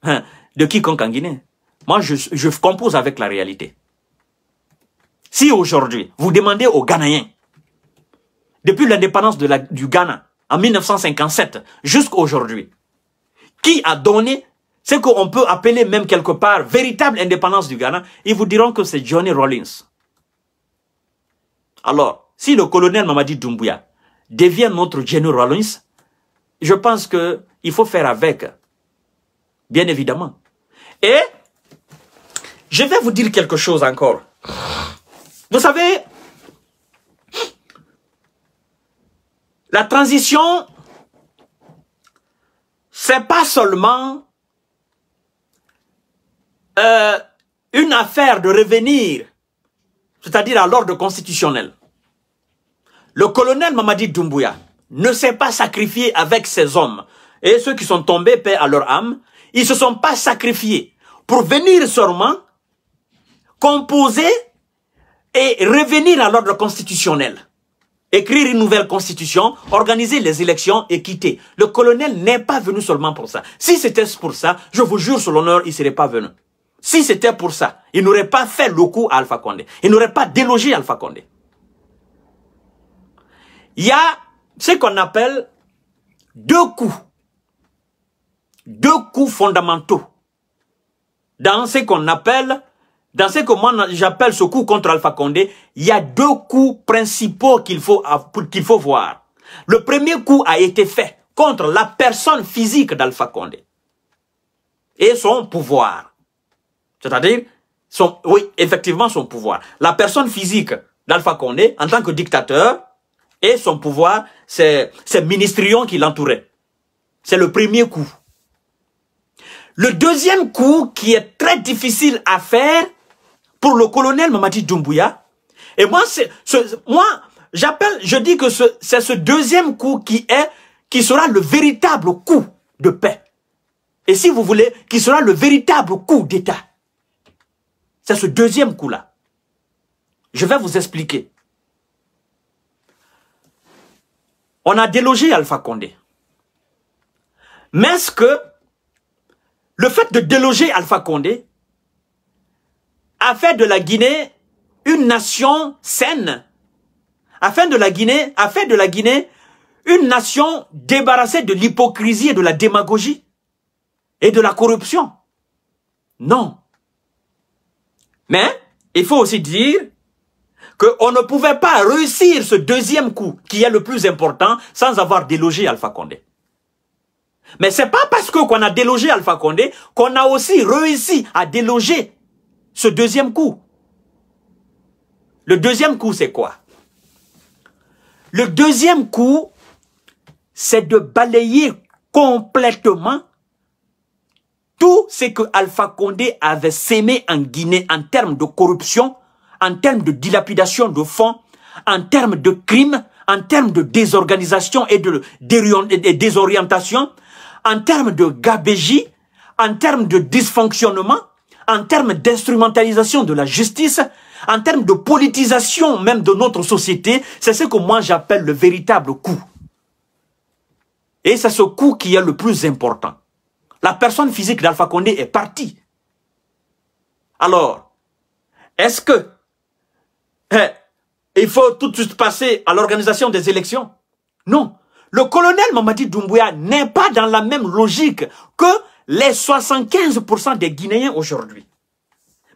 hein, de quiconque en Guinée. Moi, je, je compose avec la réalité. Si aujourd'hui, vous demandez aux Ghanéens, depuis l'indépendance de du Ghana en 1957 jusqu'à aujourd'hui, qui a donné ce qu'on peut appeler même quelque part véritable indépendance du Ghana, ils vous diront que c'est Johnny Rollins. Alors, si le colonel Mamadi Doumbouya devient notre général Rollins, je pense que il faut faire avec, bien évidemment. Et je vais vous dire quelque chose encore. Vous savez, la transition, c'est pas seulement euh, une affaire de revenir c'est-à-dire à, l'ordre constitutionnel. Le colonel Mamadi Doumbouya ne s'est pas sacrifié avec ses hommes. Et ceux qui sont tombés, paix à leur âme, ils ne se sont pas sacrifiés pour venir seulement composer et revenir à l'ordre constitutionnel. Écrire une nouvelle constitution, organiser les élections et quitter. Le colonel n'est pas venu seulement pour ça. Si c'était pour ça, je vous jure sur l'honneur, il ne serait pas venu. Si c'était pour ça, il n'aurait pas fait le coup à Alpha Condé. Il n'aurait pas délogé Alpha Condé. Il y a ce qu'on appelle deux coups. Deux coups fondamentaux. Dans ce qu'on appelle, dans ce que moi j'appelle ce coup contre Alpha Condé, il y a deux coups principaux qu'il faut, qu'il faut voir. Le premier coup a été fait contre la personne physique d'Alpha Condé et son pouvoir. C'est-à-dire, son, oui, effectivement, son pouvoir. La personne physique d'Alpha Condé, en tant que dictateur, et son pouvoir, c'est ces ministrions qui l'entourait. C'est le premier coup. Le deuxième coup qui est très difficile à faire pour le colonel Mamadi Doumbouya, et moi, c'est, moi, j'appelle, je dis que c'est ce deuxième coup qui est, qui sera le véritable coup de paix. Et si vous voulez, qui sera le véritable coup d'État. C'est ce deuxième coup-là. Je vais vous expliquer. On a délogé Alpha Condé. Mais est-ce que le fait de déloger Alpha Condé a fait de la Guinée une nation saine, a de la Guinée, a fait de la Guinée une nation débarrassée de l'hypocrisie et de la démagogie et de la corruption. Non. Mais il faut aussi dire qu'on ne pouvait pas réussir ce deuxième coup, qui est le plus important, sans avoir délogé Alpha Condé. Mais c'est pas parce qu'on a délogé Alpha Condé qu'on a aussi réussi à déloger ce deuxième coup. Le deuxième coup, c'est quoi Le deuxième coup, c'est de balayer complètement tout ce que Alpha Condé avait sémé en Guinée en termes de corruption, en termes de dilapidation de fonds, en termes de crimes, en termes de désorganisation et de, désorientation, en termes de gabégie, en termes de dysfonctionnement, en termes d'instrumentalisation de la justice, en termes de politisation même de notre société, c'est ce que moi j'appelle le véritable coup. Et c'est ce coup qui est le plus important. La personne physique d'Alpha Condé est partie. Alors, est-ce que hein, il faut tout de suite passer à l'organisation des élections Non. Le colonel Mamadi Doumbouya n'est pas dans la même logique que les 75% des Guinéens aujourd'hui.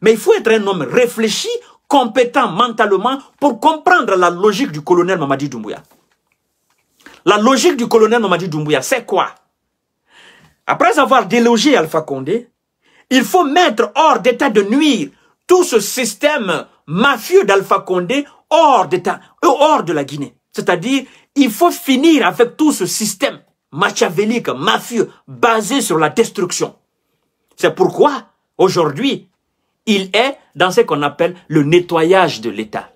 Mais il faut être un homme réfléchi, compétent mentalement pour comprendre la logique du colonel Mamadi Doumbouya. La logique du colonel Mamadi Doumbouya, c'est quoi après avoir délogé Alpha Condé, il faut mettre hors d'état de nuire tout ce système mafieux d'Alpha Condé hors d'état, euh, hors de la Guinée. C'est-à-dire, il faut finir avec tout ce système machiavélique, mafieux, basé sur la destruction. C'est pourquoi, aujourd'hui, il est dans ce qu'on appelle le nettoyage de l'État.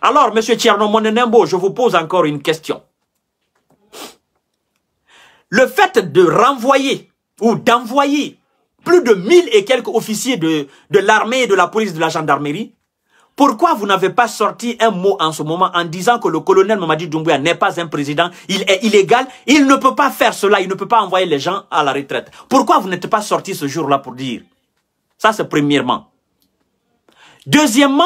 Alors, M. Tcherno Monenembo, je vous pose encore une question le fait de renvoyer ou d'envoyer plus de mille et quelques officiers de, de l'armée, de la police, de la gendarmerie, pourquoi vous n'avez pas sorti un mot en ce moment en disant que le colonel Mamadi Doumbouya n'est pas un président, il est illégal, il ne peut pas faire cela, il ne peut pas envoyer les gens à la retraite. Pourquoi vous n'êtes pas sorti ce jour-là pour dire Ça, c'est premièrement. Deuxièmement,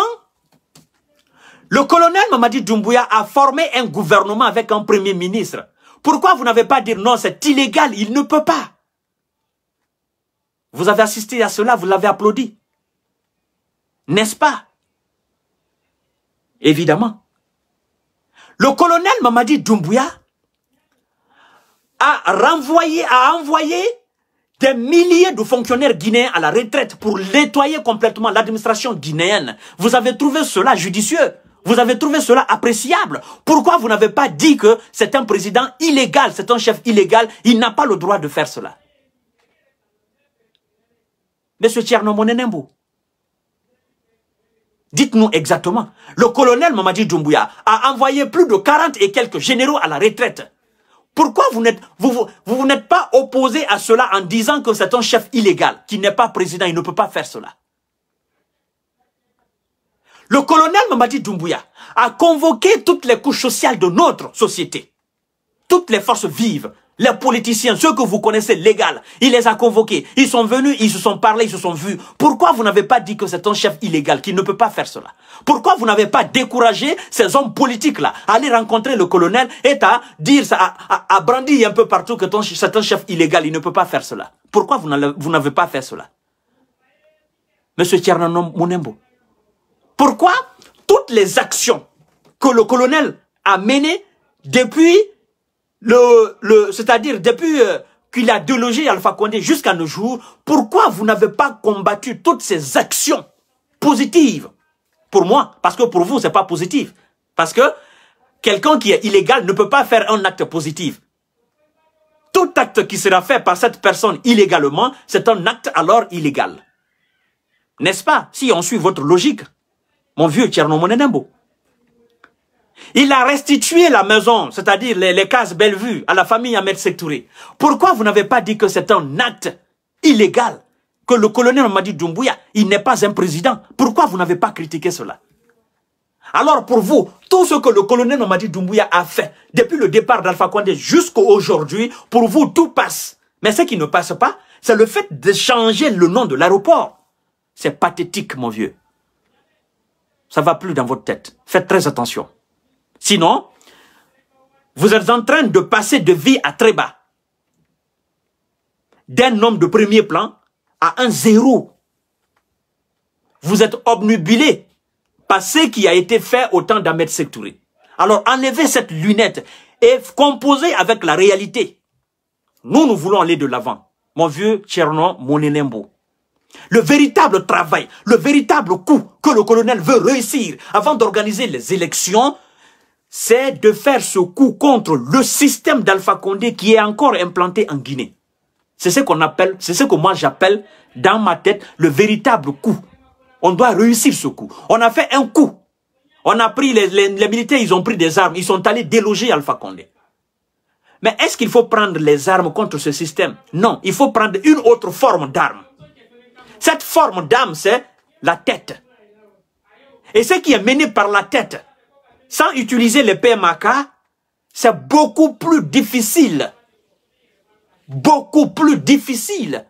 le colonel Mamadi Doumbouya a formé un gouvernement avec un premier ministre. Pourquoi vous n'avez pas dit non, c'est illégal, il ne peut pas Vous avez assisté à cela, vous l'avez applaudi. N'est-ce pas Évidemment. Le colonel Mamadi Doumbouya a renvoyé, a envoyé des milliers de fonctionnaires guinéens à la retraite pour nettoyer complètement l'administration guinéenne. Vous avez trouvé cela judicieux vous avez trouvé cela appréciable. Pourquoi vous n'avez pas dit que c'est un président illégal, c'est un chef illégal, il n'a pas le droit de faire cela Monsieur Monenembo, dites-nous exactement. Le colonel Mamadi Doumbouya a envoyé plus de 40 et quelques généraux à la retraite. Pourquoi vous n'êtes vous, vous, vous, pas opposé à cela en disant que c'est un chef illégal, qui n'est pas président, il ne peut pas faire cela le colonel Mamadi Doumbouya a convoqué toutes les couches sociales de notre société. Toutes les forces vives, les politiciens, ceux que vous connaissez légal, il les a convoqués. Ils sont venus, ils se sont parlés, ils se sont vus. Pourquoi vous n'avez pas dit que c'est un chef illégal qui ne peut pas faire cela Pourquoi vous n'avez pas découragé ces hommes politiques-là à aller rencontrer le colonel et à dire, à, à, brandir un peu partout que c'est un chef illégal, il ne peut pas faire cela Pourquoi vous n'avez pas fait cela Monsieur Tchernanom Mounembo pourquoi Toutes les actions que le colonel a menées depuis le, le c'est-à-dire depuis euh, qu'il a délogé Alpha Condé jusqu'à nos jours, pourquoi vous n'avez pas combattu toutes ces actions positives Pour moi, parce que pour vous, c'est pas positif. Parce que quelqu'un qui est illégal ne peut pas faire un acte positif. Tout acte qui sera fait par cette personne illégalement, c'est un acte alors illégal. N'est-ce pas Si on suit votre logique mon vieux Tcherno Il a restitué la maison, c'est-à-dire les, cases Bellevue, à la famille Ahmed Sektouré. Pourquoi vous n'avez pas dit que c'est un acte illégal que le colonel Mamadi Doumbouya, il n'est pas un président Pourquoi vous n'avez pas critiqué cela Alors pour vous, tout ce que le colonel Mamadi Doumbouya a fait, depuis le départ d'Alpha Condé jusqu'à aujourd'hui, pour vous, tout passe. Mais ce qui ne passe pas, c'est le fait de changer le nom de l'aéroport. C'est pathétique, mon vieux. Ça va plus dans votre tête. Faites très attention. Sinon, vous êtes en train de passer de vie à très bas. D'un homme de premier plan à un zéro. Vous êtes obnubilé par ce qui a été fait au temps d'Ahmed Sektouré. Alors enlevez cette lunette et composez avec la réalité. Nous, nous voulons aller de l'avant. Mon vieux mon Monelembo. Le véritable travail, le véritable coup que le colonel veut réussir avant d'organiser les élections, c'est de faire ce coup contre le système d'Alpha Condé qui est encore implanté en Guinée. C'est ce qu'on appelle, c'est ce que moi j'appelle dans ma tête le véritable coup. On doit réussir ce coup. On a fait un coup. On a pris les, militaires, ils ont pris des armes, ils sont allés déloger Alpha Condé. Mais est-ce qu'il faut prendre les armes contre ce système Non, il faut prendre une autre forme d'armes forme d'âme, c'est la tête. Et ce qui est mené par la tête, sans utiliser le PMAK, c'est beaucoup plus difficile. Beaucoup plus difficile.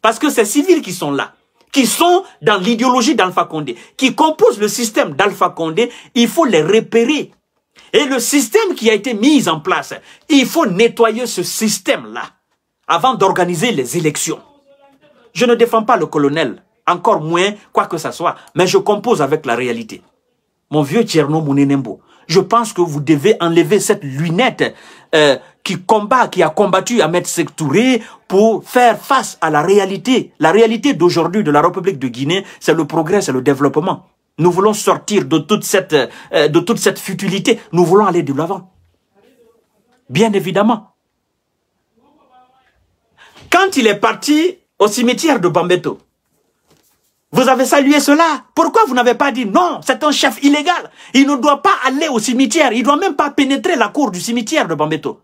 Parce que ces civils qui sont là, qui sont dans l'idéologie d'Alpha Condé, qui composent le système d'Alpha Condé, il faut les repérer. Et le système qui a été mis en place, il faut nettoyer ce système-là avant d'organiser les élections. Je ne défends pas le colonel encore moins quoi que ce soit, mais je compose avec la réalité. Mon vieux Tcherno Mounenembo, je pense que vous devez enlever cette lunette euh, qui combat, qui a combattu Ahmed Sektouré pour faire face à la réalité. La réalité d'aujourd'hui de la République de Guinée, c'est le progrès, c'est le développement. Nous voulons sortir de toute cette, euh, de toute cette futilité. Nous voulons aller de l'avant. Bien évidemment. Quand il est parti au cimetière de Bambeto, vous avez salué cela. Pourquoi vous n'avez pas dit non, c'est un chef illégal. Il ne doit pas aller au cimetière. Il ne doit même pas pénétrer la cour du cimetière de Bambeto.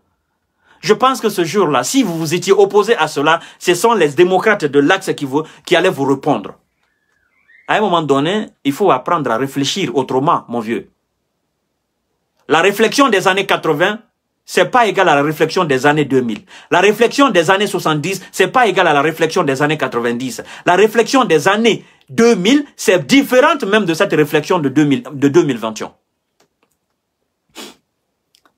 Je pense que ce jour-là, si vous vous étiez opposé à cela, ce sont les démocrates de l'Axe qui, qui allaient vous répondre. À un moment donné, il faut apprendre à réfléchir autrement, mon vieux. La réflexion des années 80, c'est pas égal à la réflexion des années 2000. La réflexion des années 70, c'est pas égal à la réflexion des années 90. La réflexion des années 2000, c'est différent même de cette réflexion de, 2000, de 2021.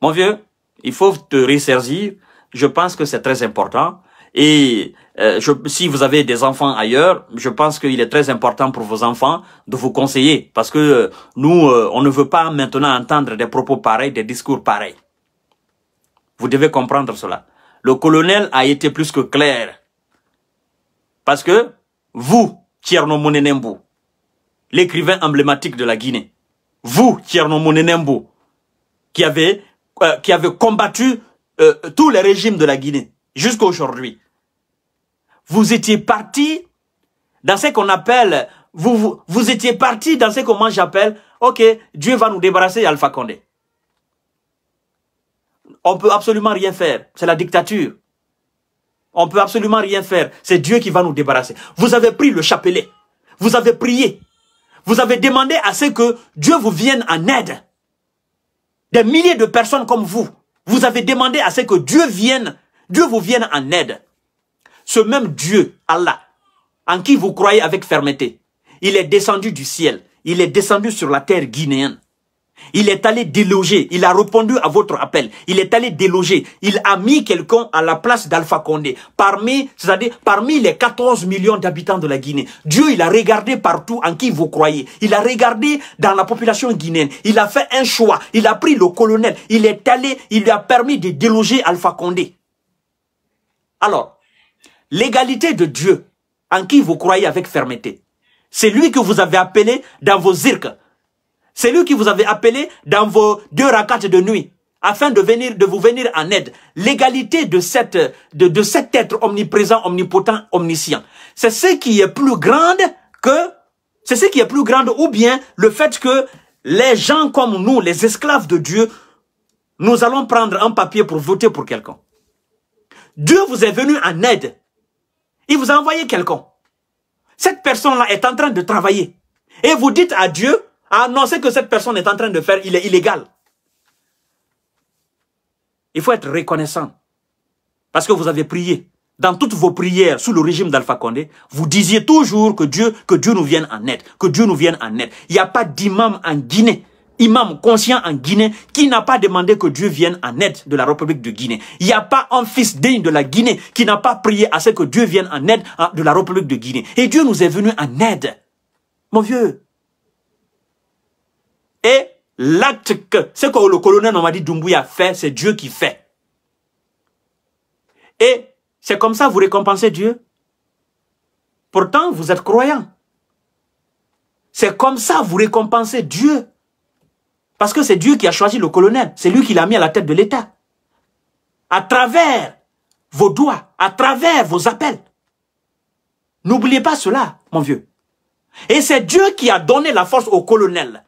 Mon vieux, il faut te ressaisir. Je pense que c'est très important. Et euh, je, si vous avez des enfants ailleurs, je pense qu'il est très important pour vos enfants de vous conseiller. Parce que euh, nous, euh, on ne veut pas maintenant entendre des propos pareils, des discours pareils. Vous devez comprendre cela. Le colonel a été plus que clair. Parce que vous, Tierno Monenembo, l'écrivain emblématique de la Guinée. Vous, Tierno Monenembo, qui avez, euh, qui combattu euh, tous les régimes de la Guinée jusqu'à aujourd'hui. Vous étiez parti dans ce qu'on appelle, vous, vous, étiez parti dans ce qu'on m'appelle j'appelle, ok, Dieu va nous débarrasser Alpha Condé. On peut absolument rien faire. C'est la dictature. On ne peut absolument rien faire. C'est Dieu qui va nous débarrasser. Vous avez pris le chapelet. Vous avez prié. Vous avez demandé à ce que Dieu vous vienne en aide. Des milliers de personnes comme vous, vous avez demandé à ce que Dieu vienne, Dieu vous vienne en aide. Ce même Dieu, Allah, en qui vous croyez avec fermeté, il est descendu du ciel, il est descendu sur la terre guinéenne. Il est allé déloger. Il a répondu à votre appel. Il est allé déloger. Il a mis quelqu'un à la place d'Alpha Condé. Parmi, c'est-à-dire, parmi les 14 millions d'habitants de la Guinée. Dieu, il a regardé partout en qui vous croyez. Il a regardé dans la population guinéenne. Il a fait un choix. Il a pris le colonel. Il est allé, il lui a permis de déloger Alpha Condé. Alors, l'égalité de Dieu en qui vous croyez avec fermeté. C'est lui que vous avez appelé dans vos zirques. C'est lui qui vous avait appelé dans vos deux racates de nuit afin de venir, de vous venir en aide. L'égalité de cette, de, de cet être omniprésent, omnipotent, omniscient. C'est ce qui est plus grande que, c'est ce qui est plus grande ou bien le fait que les gens comme nous, les esclaves de Dieu, nous allons prendre un papier pour voter pour quelqu'un. Dieu vous est venu en aide. Il vous a envoyé quelqu'un. Cette personne-là est en train de travailler. Et vous dites à Dieu, annoncer ah, que cette personne est en train de faire, il est illégal. Il faut être reconnaissant. Parce que vous avez prié. Dans toutes vos prières sous le régime d'Alpha Condé, vous disiez toujours que Dieu, que Dieu nous vienne en aide, que Dieu nous vienne en aide. Il n'y a pas d'imam en Guinée, imam conscient en Guinée, qui n'a pas demandé que Dieu vienne en aide de la République de Guinée. Il n'y a pas un fils digne de la Guinée qui n'a pas prié à ce que Dieu vienne en aide de la République de Guinée. Et Dieu nous est venu en aide. Mon vieux, et l'acte que, ce que le colonel dit Doumbouya fait, c'est Dieu qui fait. Et c'est comme ça que vous récompensez Dieu. Pourtant, vous êtes croyant. C'est comme ça que vous récompensez Dieu. Parce que c'est Dieu qui a choisi le colonel. C'est lui qui l'a mis à la tête de l'État. À travers vos doigts, à travers vos appels. N'oubliez pas cela, mon vieux. Et c'est Dieu qui a donné la force au colonel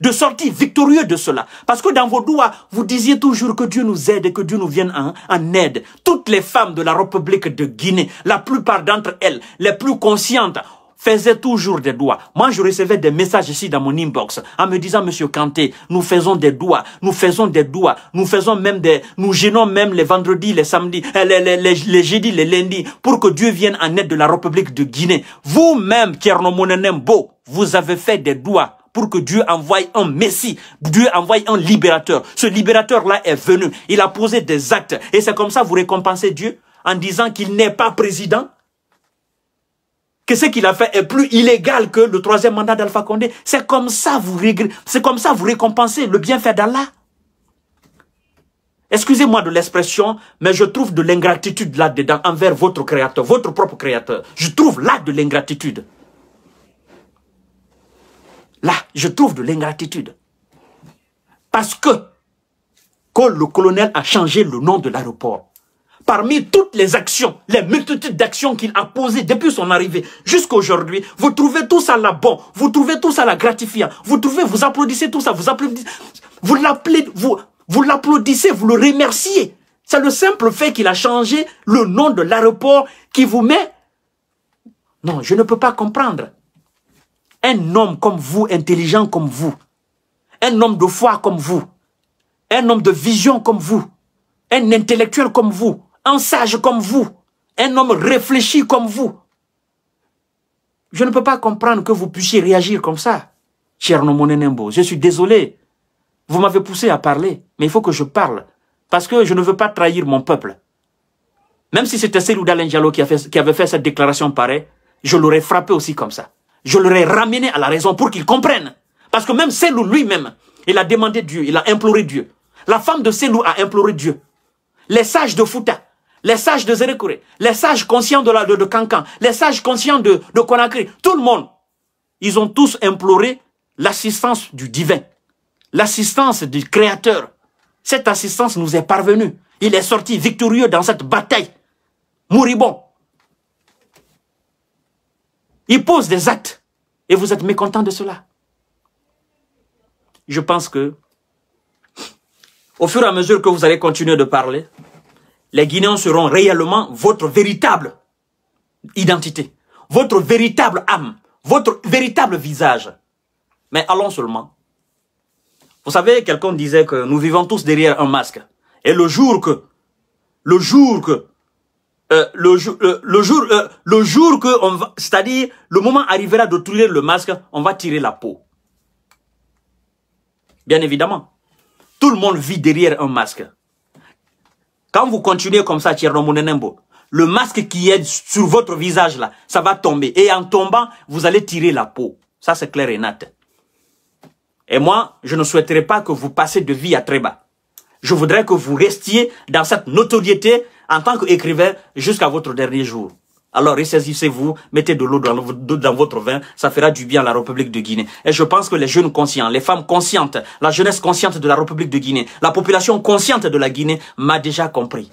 de sortir victorieux de cela. Parce que dans vos doigts, vous disiez toujours que Dieu nous aide et que Dieu nous vienne en, aide. Toutes les femmes de la République de Guinée, la plupart d'entre elles, les plus conscientes, faisaient toujours des doigts. Moi, je recevais des messages ici dans mon inbox en me disant, Monsieur Kanté, nous faisons des doigts, nous faisons des doigts, nous faisons même des, nous gênons même les vendredis, les samedis, euh, les, les, les, jeudis, les lundis, pour que Dieu vienne en aide de la République de Guinée. Vous-même, Monenembo, vous avez fait des doigts pour que Dieu envoie un Messie, Dieu envoie un libérateur. Ce libérateur-là est venu, il a posé des actes. Et c'est comme ça que vous récompensez Dieu en disant qu'il n'est pas président que ce qu'il a fait est plus illégal que le troisième mandat d'Alpha Condé. C'est comme ça vous c'est comme ça vous récompensez le bienfait d'Allah. Excusez-moi de l'expression, mais je trouve de l'ingratitude là-dedans envers votre créateur, votre propre créateur. Je trouve là de l'ingratitude. Là, je trouve de l'ingratitude. Parce que quand le colonel a changé le nom de l'aéroport, parmi toutes les actions, les multitudes d'actions qu'il a posées depuis son arrivée jusqu'à aujourd'hui, vous trouvez tout ça là bon, vous trouvez tout ça là gratifiant, vous trouvez, vous applaudissez tout ça, vous applaudissez, vous l'applaudissez, vous, vous, vous le remerciez. C'est le simple fait qu'il a changé le nom de l'aéroport qui vous met. Non, je ne peux pas comprendre. Un homme comme vous, intelligent comme vous, un homme de foi comme vous, un homme de vision comme vous, un intellectuel comme vous, un sage comme vous, un homme réfléchi comme vous. Je ne peux pas comprendre que vous puissiez réagir comme ça, cher Nomonenembo. Je suis désolé. Vous m'avez poussé à parler, mais il faut que je parle, parce que je ne veux pas trahir mon peuple. Même si c'était Selouda Lenjalo qui, avait fait cette déclaration pareil, je l'aurais frappé aussi comme ça je l'aurais ramené à la raison pour qu'il comprenne. Parce que même Selou lui-même, il a demandé Dieu, il a imploré Dieu. La femme de Selou a imploré Dieu. Les sages de Fouta, les sages de Zerekure, les sages conscients de, la, de, Cancan, les sages conscients de, de Conakry, tout le monde, ils ont tous imploré l'assistance du divin, l'assistance du créateur. Cette assistance nous est parvenue. Il est sorti victorieux dans cette bataille, Mouribon. Il pose des actes et vous êtes mécontent de cela. Je pense que au fur et à mesure que vous allez continuer de parler, les Guinéens seront réellement votre véritable identité, votre véritable âme, votre véritable visage. Mais allons seulement. Vous savez, quelqu'un disait que nous vivons tous derrière un masque. Et le jour que, le jour que euh, euh, le, jour, le euh, jour, le jour que on va, c'est-à-dire le moment arrivera de tirer le masque, on va tirer la peau. Bien évidemment, tout le monde vit derrière un masque. Quand vous continuez comme ça, Tchernomonenembo, le masque qui est sur votre visage là, ça va tomber. Et en tombant, vous allez tirer la peau. Ça, c'est clair et net. Et moi, je ne souhaiterais pas que vous passiez de vie à très bas. Je voudrais que vous restiez dans cette notoriété en tant qu'écrivain jusqu'à votre dernier jour. Alors ressaisissez-vous, mettez de l'eau dans, votre vin, ça fera du bien à la République de Guinée. Et je pense que les jeunes conscients, les femmes conscientes, la jeunesse consciente de la République de Guinée, la population consciente de la Guinée m'a déjà compris.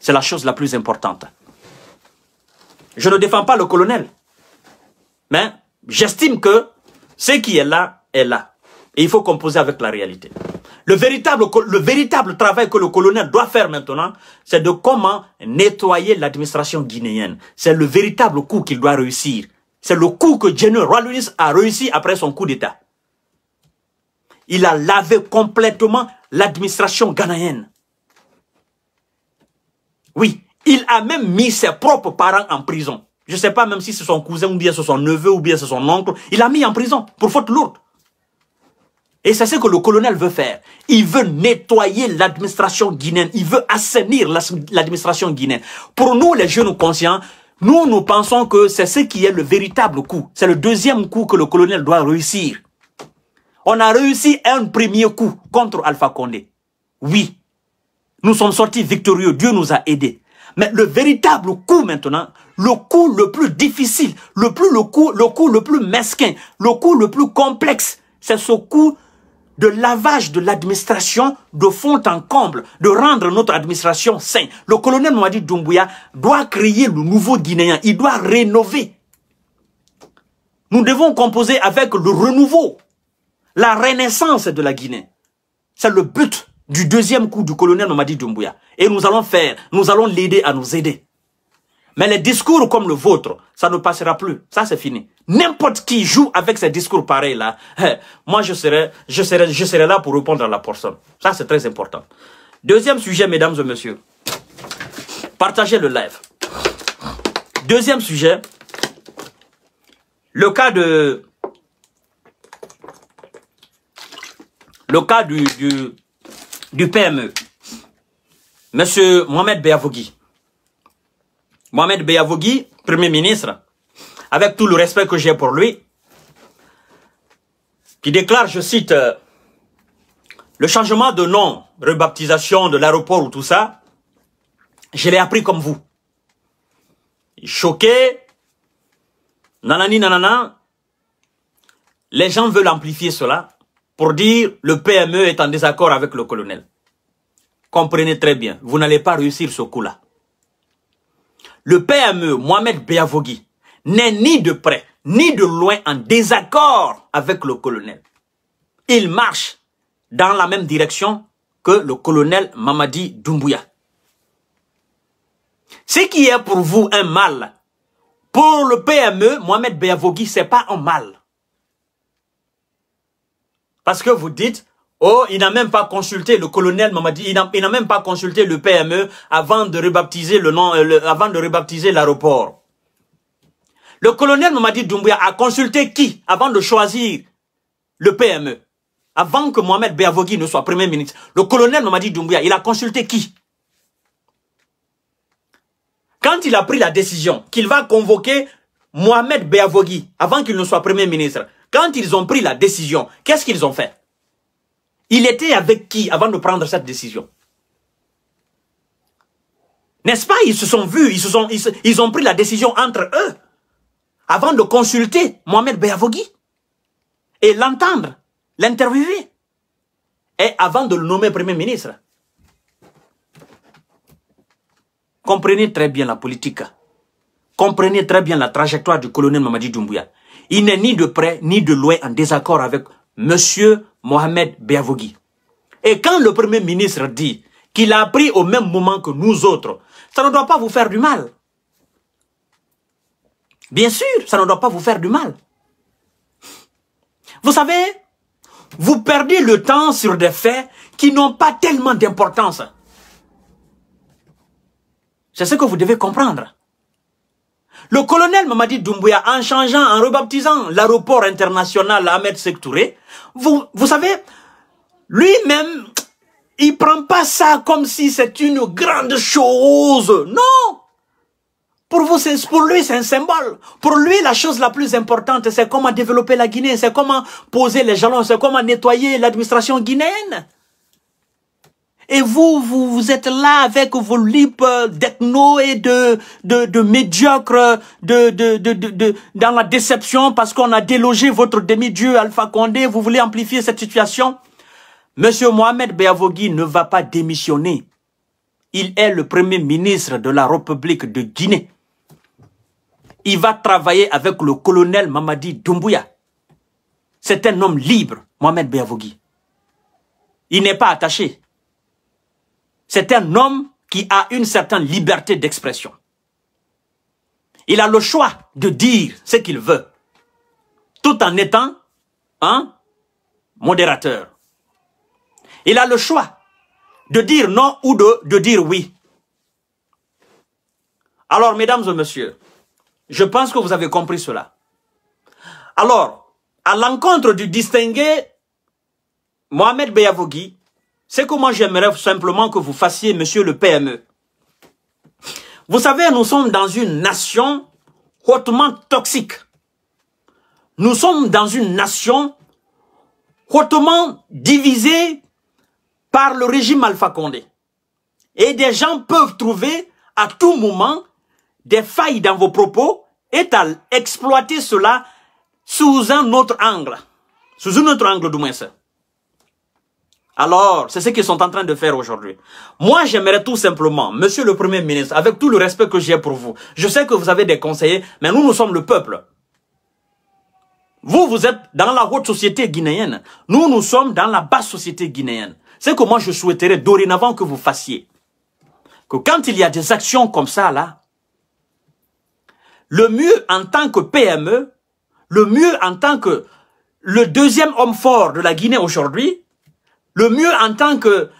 C'est la chose la plus importante. Je ne défends pas le colonel, mais j'estime que ce qui est là est là. Et il faut composer avec la réalité. Le véritable, le véritable travail que le colonel doit faire maintenant, c'est de comment nettoyer l'administration guinéenne. C'est le véritable coup qu'il doit réussir. C'est le coup que General Louis a réussi après son coup d'État. Il a lavé complètement l'administration ghanéenne. Oui, il a même mis ses propres parents en prison. Je ne sais pas même si c'est son cousin ou bien c'est son neveu ou bien c'est son oncle. Il a mis en prison pour faute lourde. Et c'est ce que le colonel veut faire. Il veut nettoyer l'administration guinéenne. Il veut assainir l'administration guinéenne. Pour nous, les jeunes conscients, nous, nous pensons que c'est ce qui est le véritable coup. C'est le deuxième coup que le colonel doit réussir. On a réussi un premier coup contre Alpha Condé. Oui, nous sommes sortis victorieux. Dieu nous a aidés. Mais le véritable coup maintenant, le coup le plus difficile, le plus le coup, le coup le plus mesquin, le coup le plus complexe, c'est ce coup de lavage de l'administration de fond en comble, de rendre notre administration saine. Le colonel Mouadi Doumbouya doit créer le nouveau Guinéen, il doit rénover. Nous devons composer avec le renouveau, la renaissance de la Guinée. C'est le but du deuxième coup du colonel Mamadi Doumbouya. Et nous allons faire, nous allons l'aider à nous aider. Mais les discours comme le vôtre, ça ne passera plus. Ça, c'est fini. N'importe qui joue avec ces discours pareils là. Hein, moi, je serai, je serai, je là pour répondre à la personne. Ça, c'est très important. Deuxième sujet, mesdames et messieurs. Partagez le live. Deuxième sujet. Le cas de... Le cas du, du, du PME. Monsieur Mohamed Beyavogui. Mohamed Beyavogui, Premier ministre, avec tout le respect que j'ai pour lui, qui déclare, je cite, euh, le changement de nom, rebaptisation de l'aéroport ou tout ça, je l'ai appris comme vous. Choqué, nanani nanana, les gens veulent amplifier cela pour dire le PME est en désaccord avec le colonel. Comprenez très bien, vous n'allez pas réussir ce coup-là le PME Mohamed Beyavogui n'est ni de près ni de loin en désaccord avec le colonel. Il marche dans la même direction que le colonel Mamadi Doumbouya. Ce qui est pour vous un mal, pour le PME, Mohamed Beyavogui, n'est pas un mal. Parce que vous dites, Oh, il n'a même pas consulté le colonel Mamadi, il n'a même pas consulté le PME avant de rebaptiser le nom, euh, avant de rebaptiser l'aéroport. Le colonel Mamadi Doumbouya a consulté qui avant de choisir le PME Avant que Mohamed Beavogui ne soit premier ministre, le colonel Mamadi Doumbouya, il a consulté qui Quand il a pris la décision qu'il va convoquer Mohamed Beavogui avant qu'il ne soit premier ministre, quand ils ont pris la décision, qu'est-ce qu'ils ont fait il était avec qui avant de prendre cette décision N'est-ce pas Ils se sont vus, ils, se sont, ils, ont pris la décision entre eux avant de consulter Mohamed Beyavogui et l'entendre, l'interviewer et avant de le nommer Premier ministre. Comprenez très bien la politique. Comprenez très bien la trajectoire du colonel Mamadi Doumbouya. Il n'est ni de près ni de loin en désaccord avec Monsieur Mohamed Beavogui. Et quand le Premier ministre dit qu'il a appris au même moment que nous autres, ça ne doit pas vous faire du mal. Bien sûr, ça ne doit pas vous faire du mal. Vous savez, vous perdez le temps sur des faits qui n'ont pas tellement d'importance. C'est ce que vous devez comprendre. Le colonel Mamadi Doumbouya, en changeant, en rebaptisant l'aéroport international Ahmed Sektouré, vous, vous savez, lui-même, il prend pas ça comme si c'est une grande chose. Non! Pour vous, c'est pour lui, c'est un symbole. Pour lui, la chose la plus importante, c'est comment développer la Guinée, c'est comment poser les jalons, c'est comment nettoyer l'administration guinéenne. Et vous, vous, vous êtes là avec vos lips d'ethno et de, de, de médiocres, de, de, de, de, dans la déception parce qu'on a délogé votre demi-dieu Alpha Condé. Vous voulez amplifier cette situation? Monsieur Mohamed Beyavogui ne va pas démissionner. Il est le premier ministre de la République de Guinée. Il va travailler avec le colonel Mamadi Doumbouya. C'est un homme libre, Mohamed Beyavogui. Il n'est pas attaché c'est un homme qui a une certaine liberté d'expression. Il a le choix de dire ce qu'il veut, tout en étant un modérateur. Il a le choix de dire non ou de, de dire oui. Alors, mesdames et messieurs, je pense que vous avez compris cela. Alors, à l'encontre du distingué Mohamed Beyavogui, c'est que moi j'aimerais simplement que vous fassiez, monsieur le PME. Vous savez, nous sommes dans une nation hautement toxique. Nous sommes dans une nation hautement divisée par le régime Alpha Condé. Et des gens peuvent trouver à tout moment des failles dans vos propos et à exploiter cela sous un autre angle. Sous un autre angle, du moins alors, c'est ce qu'ils sont en train de faire aujourd'hui. Moi, j'aimerais tout simplement, monsieur le Premier ministre, avec tout le respect que j'ai pour vous, je sais que vous avez des conseillers, mais nous, nous sommes le peuple. Vous, vous êtes dans la haute société guinéenne. Nous, nous sommes dans la basse société guinéenne. C'est que moi, je souhaiterais dorénavant que vous fassiez. Que quand il y a des actions comme ça, là, le mieux en tant que PME, le mieux en tant que le deuxième homme fort de la Guinée aujourd'hui, le mieux en tant que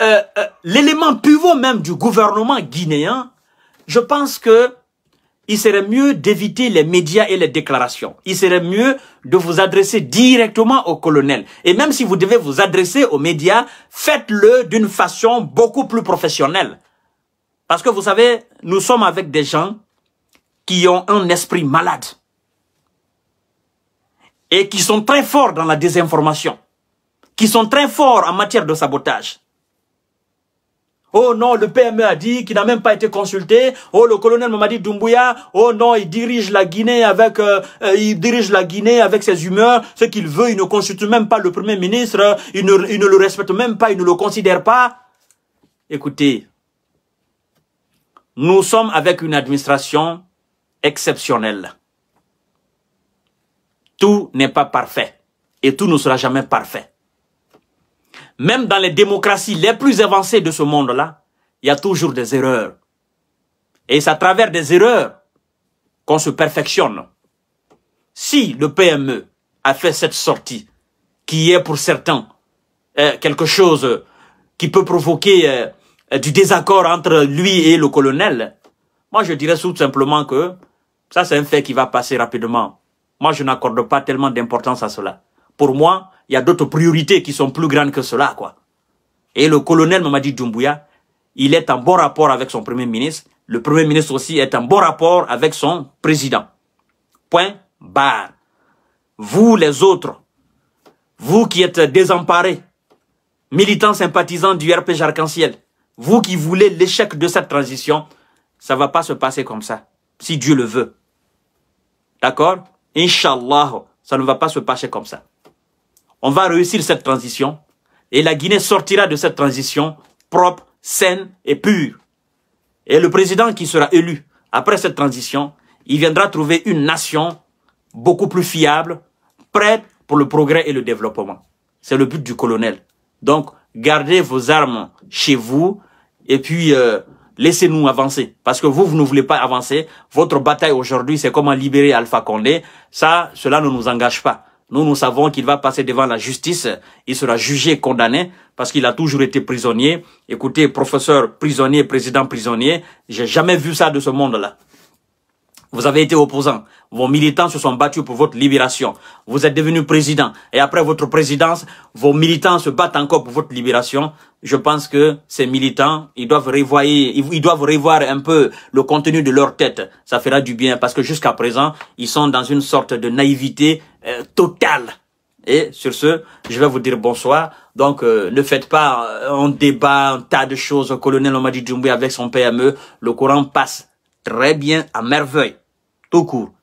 euh, euh, l'élément pivot même du gouvernement guinéen, je pense que il serait mieux d'éviter les médias et les déclarations. Il serait mieux de vous adresser directement au colonel. Et même si vous devez vous adresser aux médias, faites-le d'une façon beaucoup plus professionnelle. Parce que vous savez, nous sommes avec des gens qui ont un esprit malade et qui sont très forts dans la désinformation qui sont très forts en matière de sabotage. Oh non, le PME a dit qu'il n'a même pas été consulté. Oh, le colonel Mamadi Doumbouya, oh non, il dirige la Guinée avec euh, euh, il dirige la Guinée avec ses humeurs, ce qu'il veut, il ne consulte même pas le premier ministre, il ne le respecte même pas, il ne le considère pas. Écoutez, nous sommes avec une administration exceptionnelle. Tout n'est pas parfait et tout ne sera jamais parfait. Même dans les démocraties les plus avancées de ce monde-là, il y a toujours des erreurs. Et c'est à travers des erreurs qu'on se perfectionne. Si le PME a fait cette sortie, qui est pour certains euh, quelque chose qui peut provoquer euh, du désaccord entre lui et le colonel, moi je dirais tout simplement que ça c'est un fait qui va passer rapidement. Moi je n'accorde pas tellement d'importance à cela pour moi, il y a d'autres priorités qui sont plus grandes que cela, quoi. Et le colonel Mamadi Doumbouya, il est en bon rapport avec son premier ministre. Le premier ministre aussi est en bon rapport avec son président. Point barre. Vous les autres, vous qui êtes désemparés, militants sympathisants du RPG Arc-en-Ciel, vous qui voulez l'échec de cette transition, ça va pas se passer comme ça, si Dieu le veut. D'accord Inch'Allah, ça ne va pas se passer comme ça on va réussir cette transition et la Guinée sortira de cette transition propre, saine et pure. Et le président qui sera élu après cette transition, il viendra trouver une nation beaucoup plus fiable, prête pour le progrès et le développement. C'est le but du colonel. Donc, gardez vos armes chez vous et puis euh, laissez-nous avancer. Parce que vous, vous ne voulez pas avancer. Votre bataille aujourd'hui, c'est comment libérer Alpha Condé. Ça, cela ne nous engage pas. Nous, nous savons qu'il va passer devant la justice. Il sera jugé, condamné, parce qu'il a toujours été prisonnier. Écoutez, professeur prisonnier, président prisonnier, j'ai jamais vu ça de ce monde-là. Vous avez été opposant. Vos militants se sont battus pour votre libération. Vous êtes devenu président. Et après votre présidence, vos militants se battent encore pour votre libération. Je pense que ces militants, ils doivent revoir, ils doivent revoir un peu le contenu de leur tête. Ça fera du bien parce que jusqu'à présent, ils sont dans une sorte de naïveté euh, totale. Et sur ce, je vais vous dire bonsoir. Donc, euh, ne faites pas euh, un débat, un tas de choses. Colonel Omadi Djumbi avec son PME, le courant passe très bien, à merveille, tout court.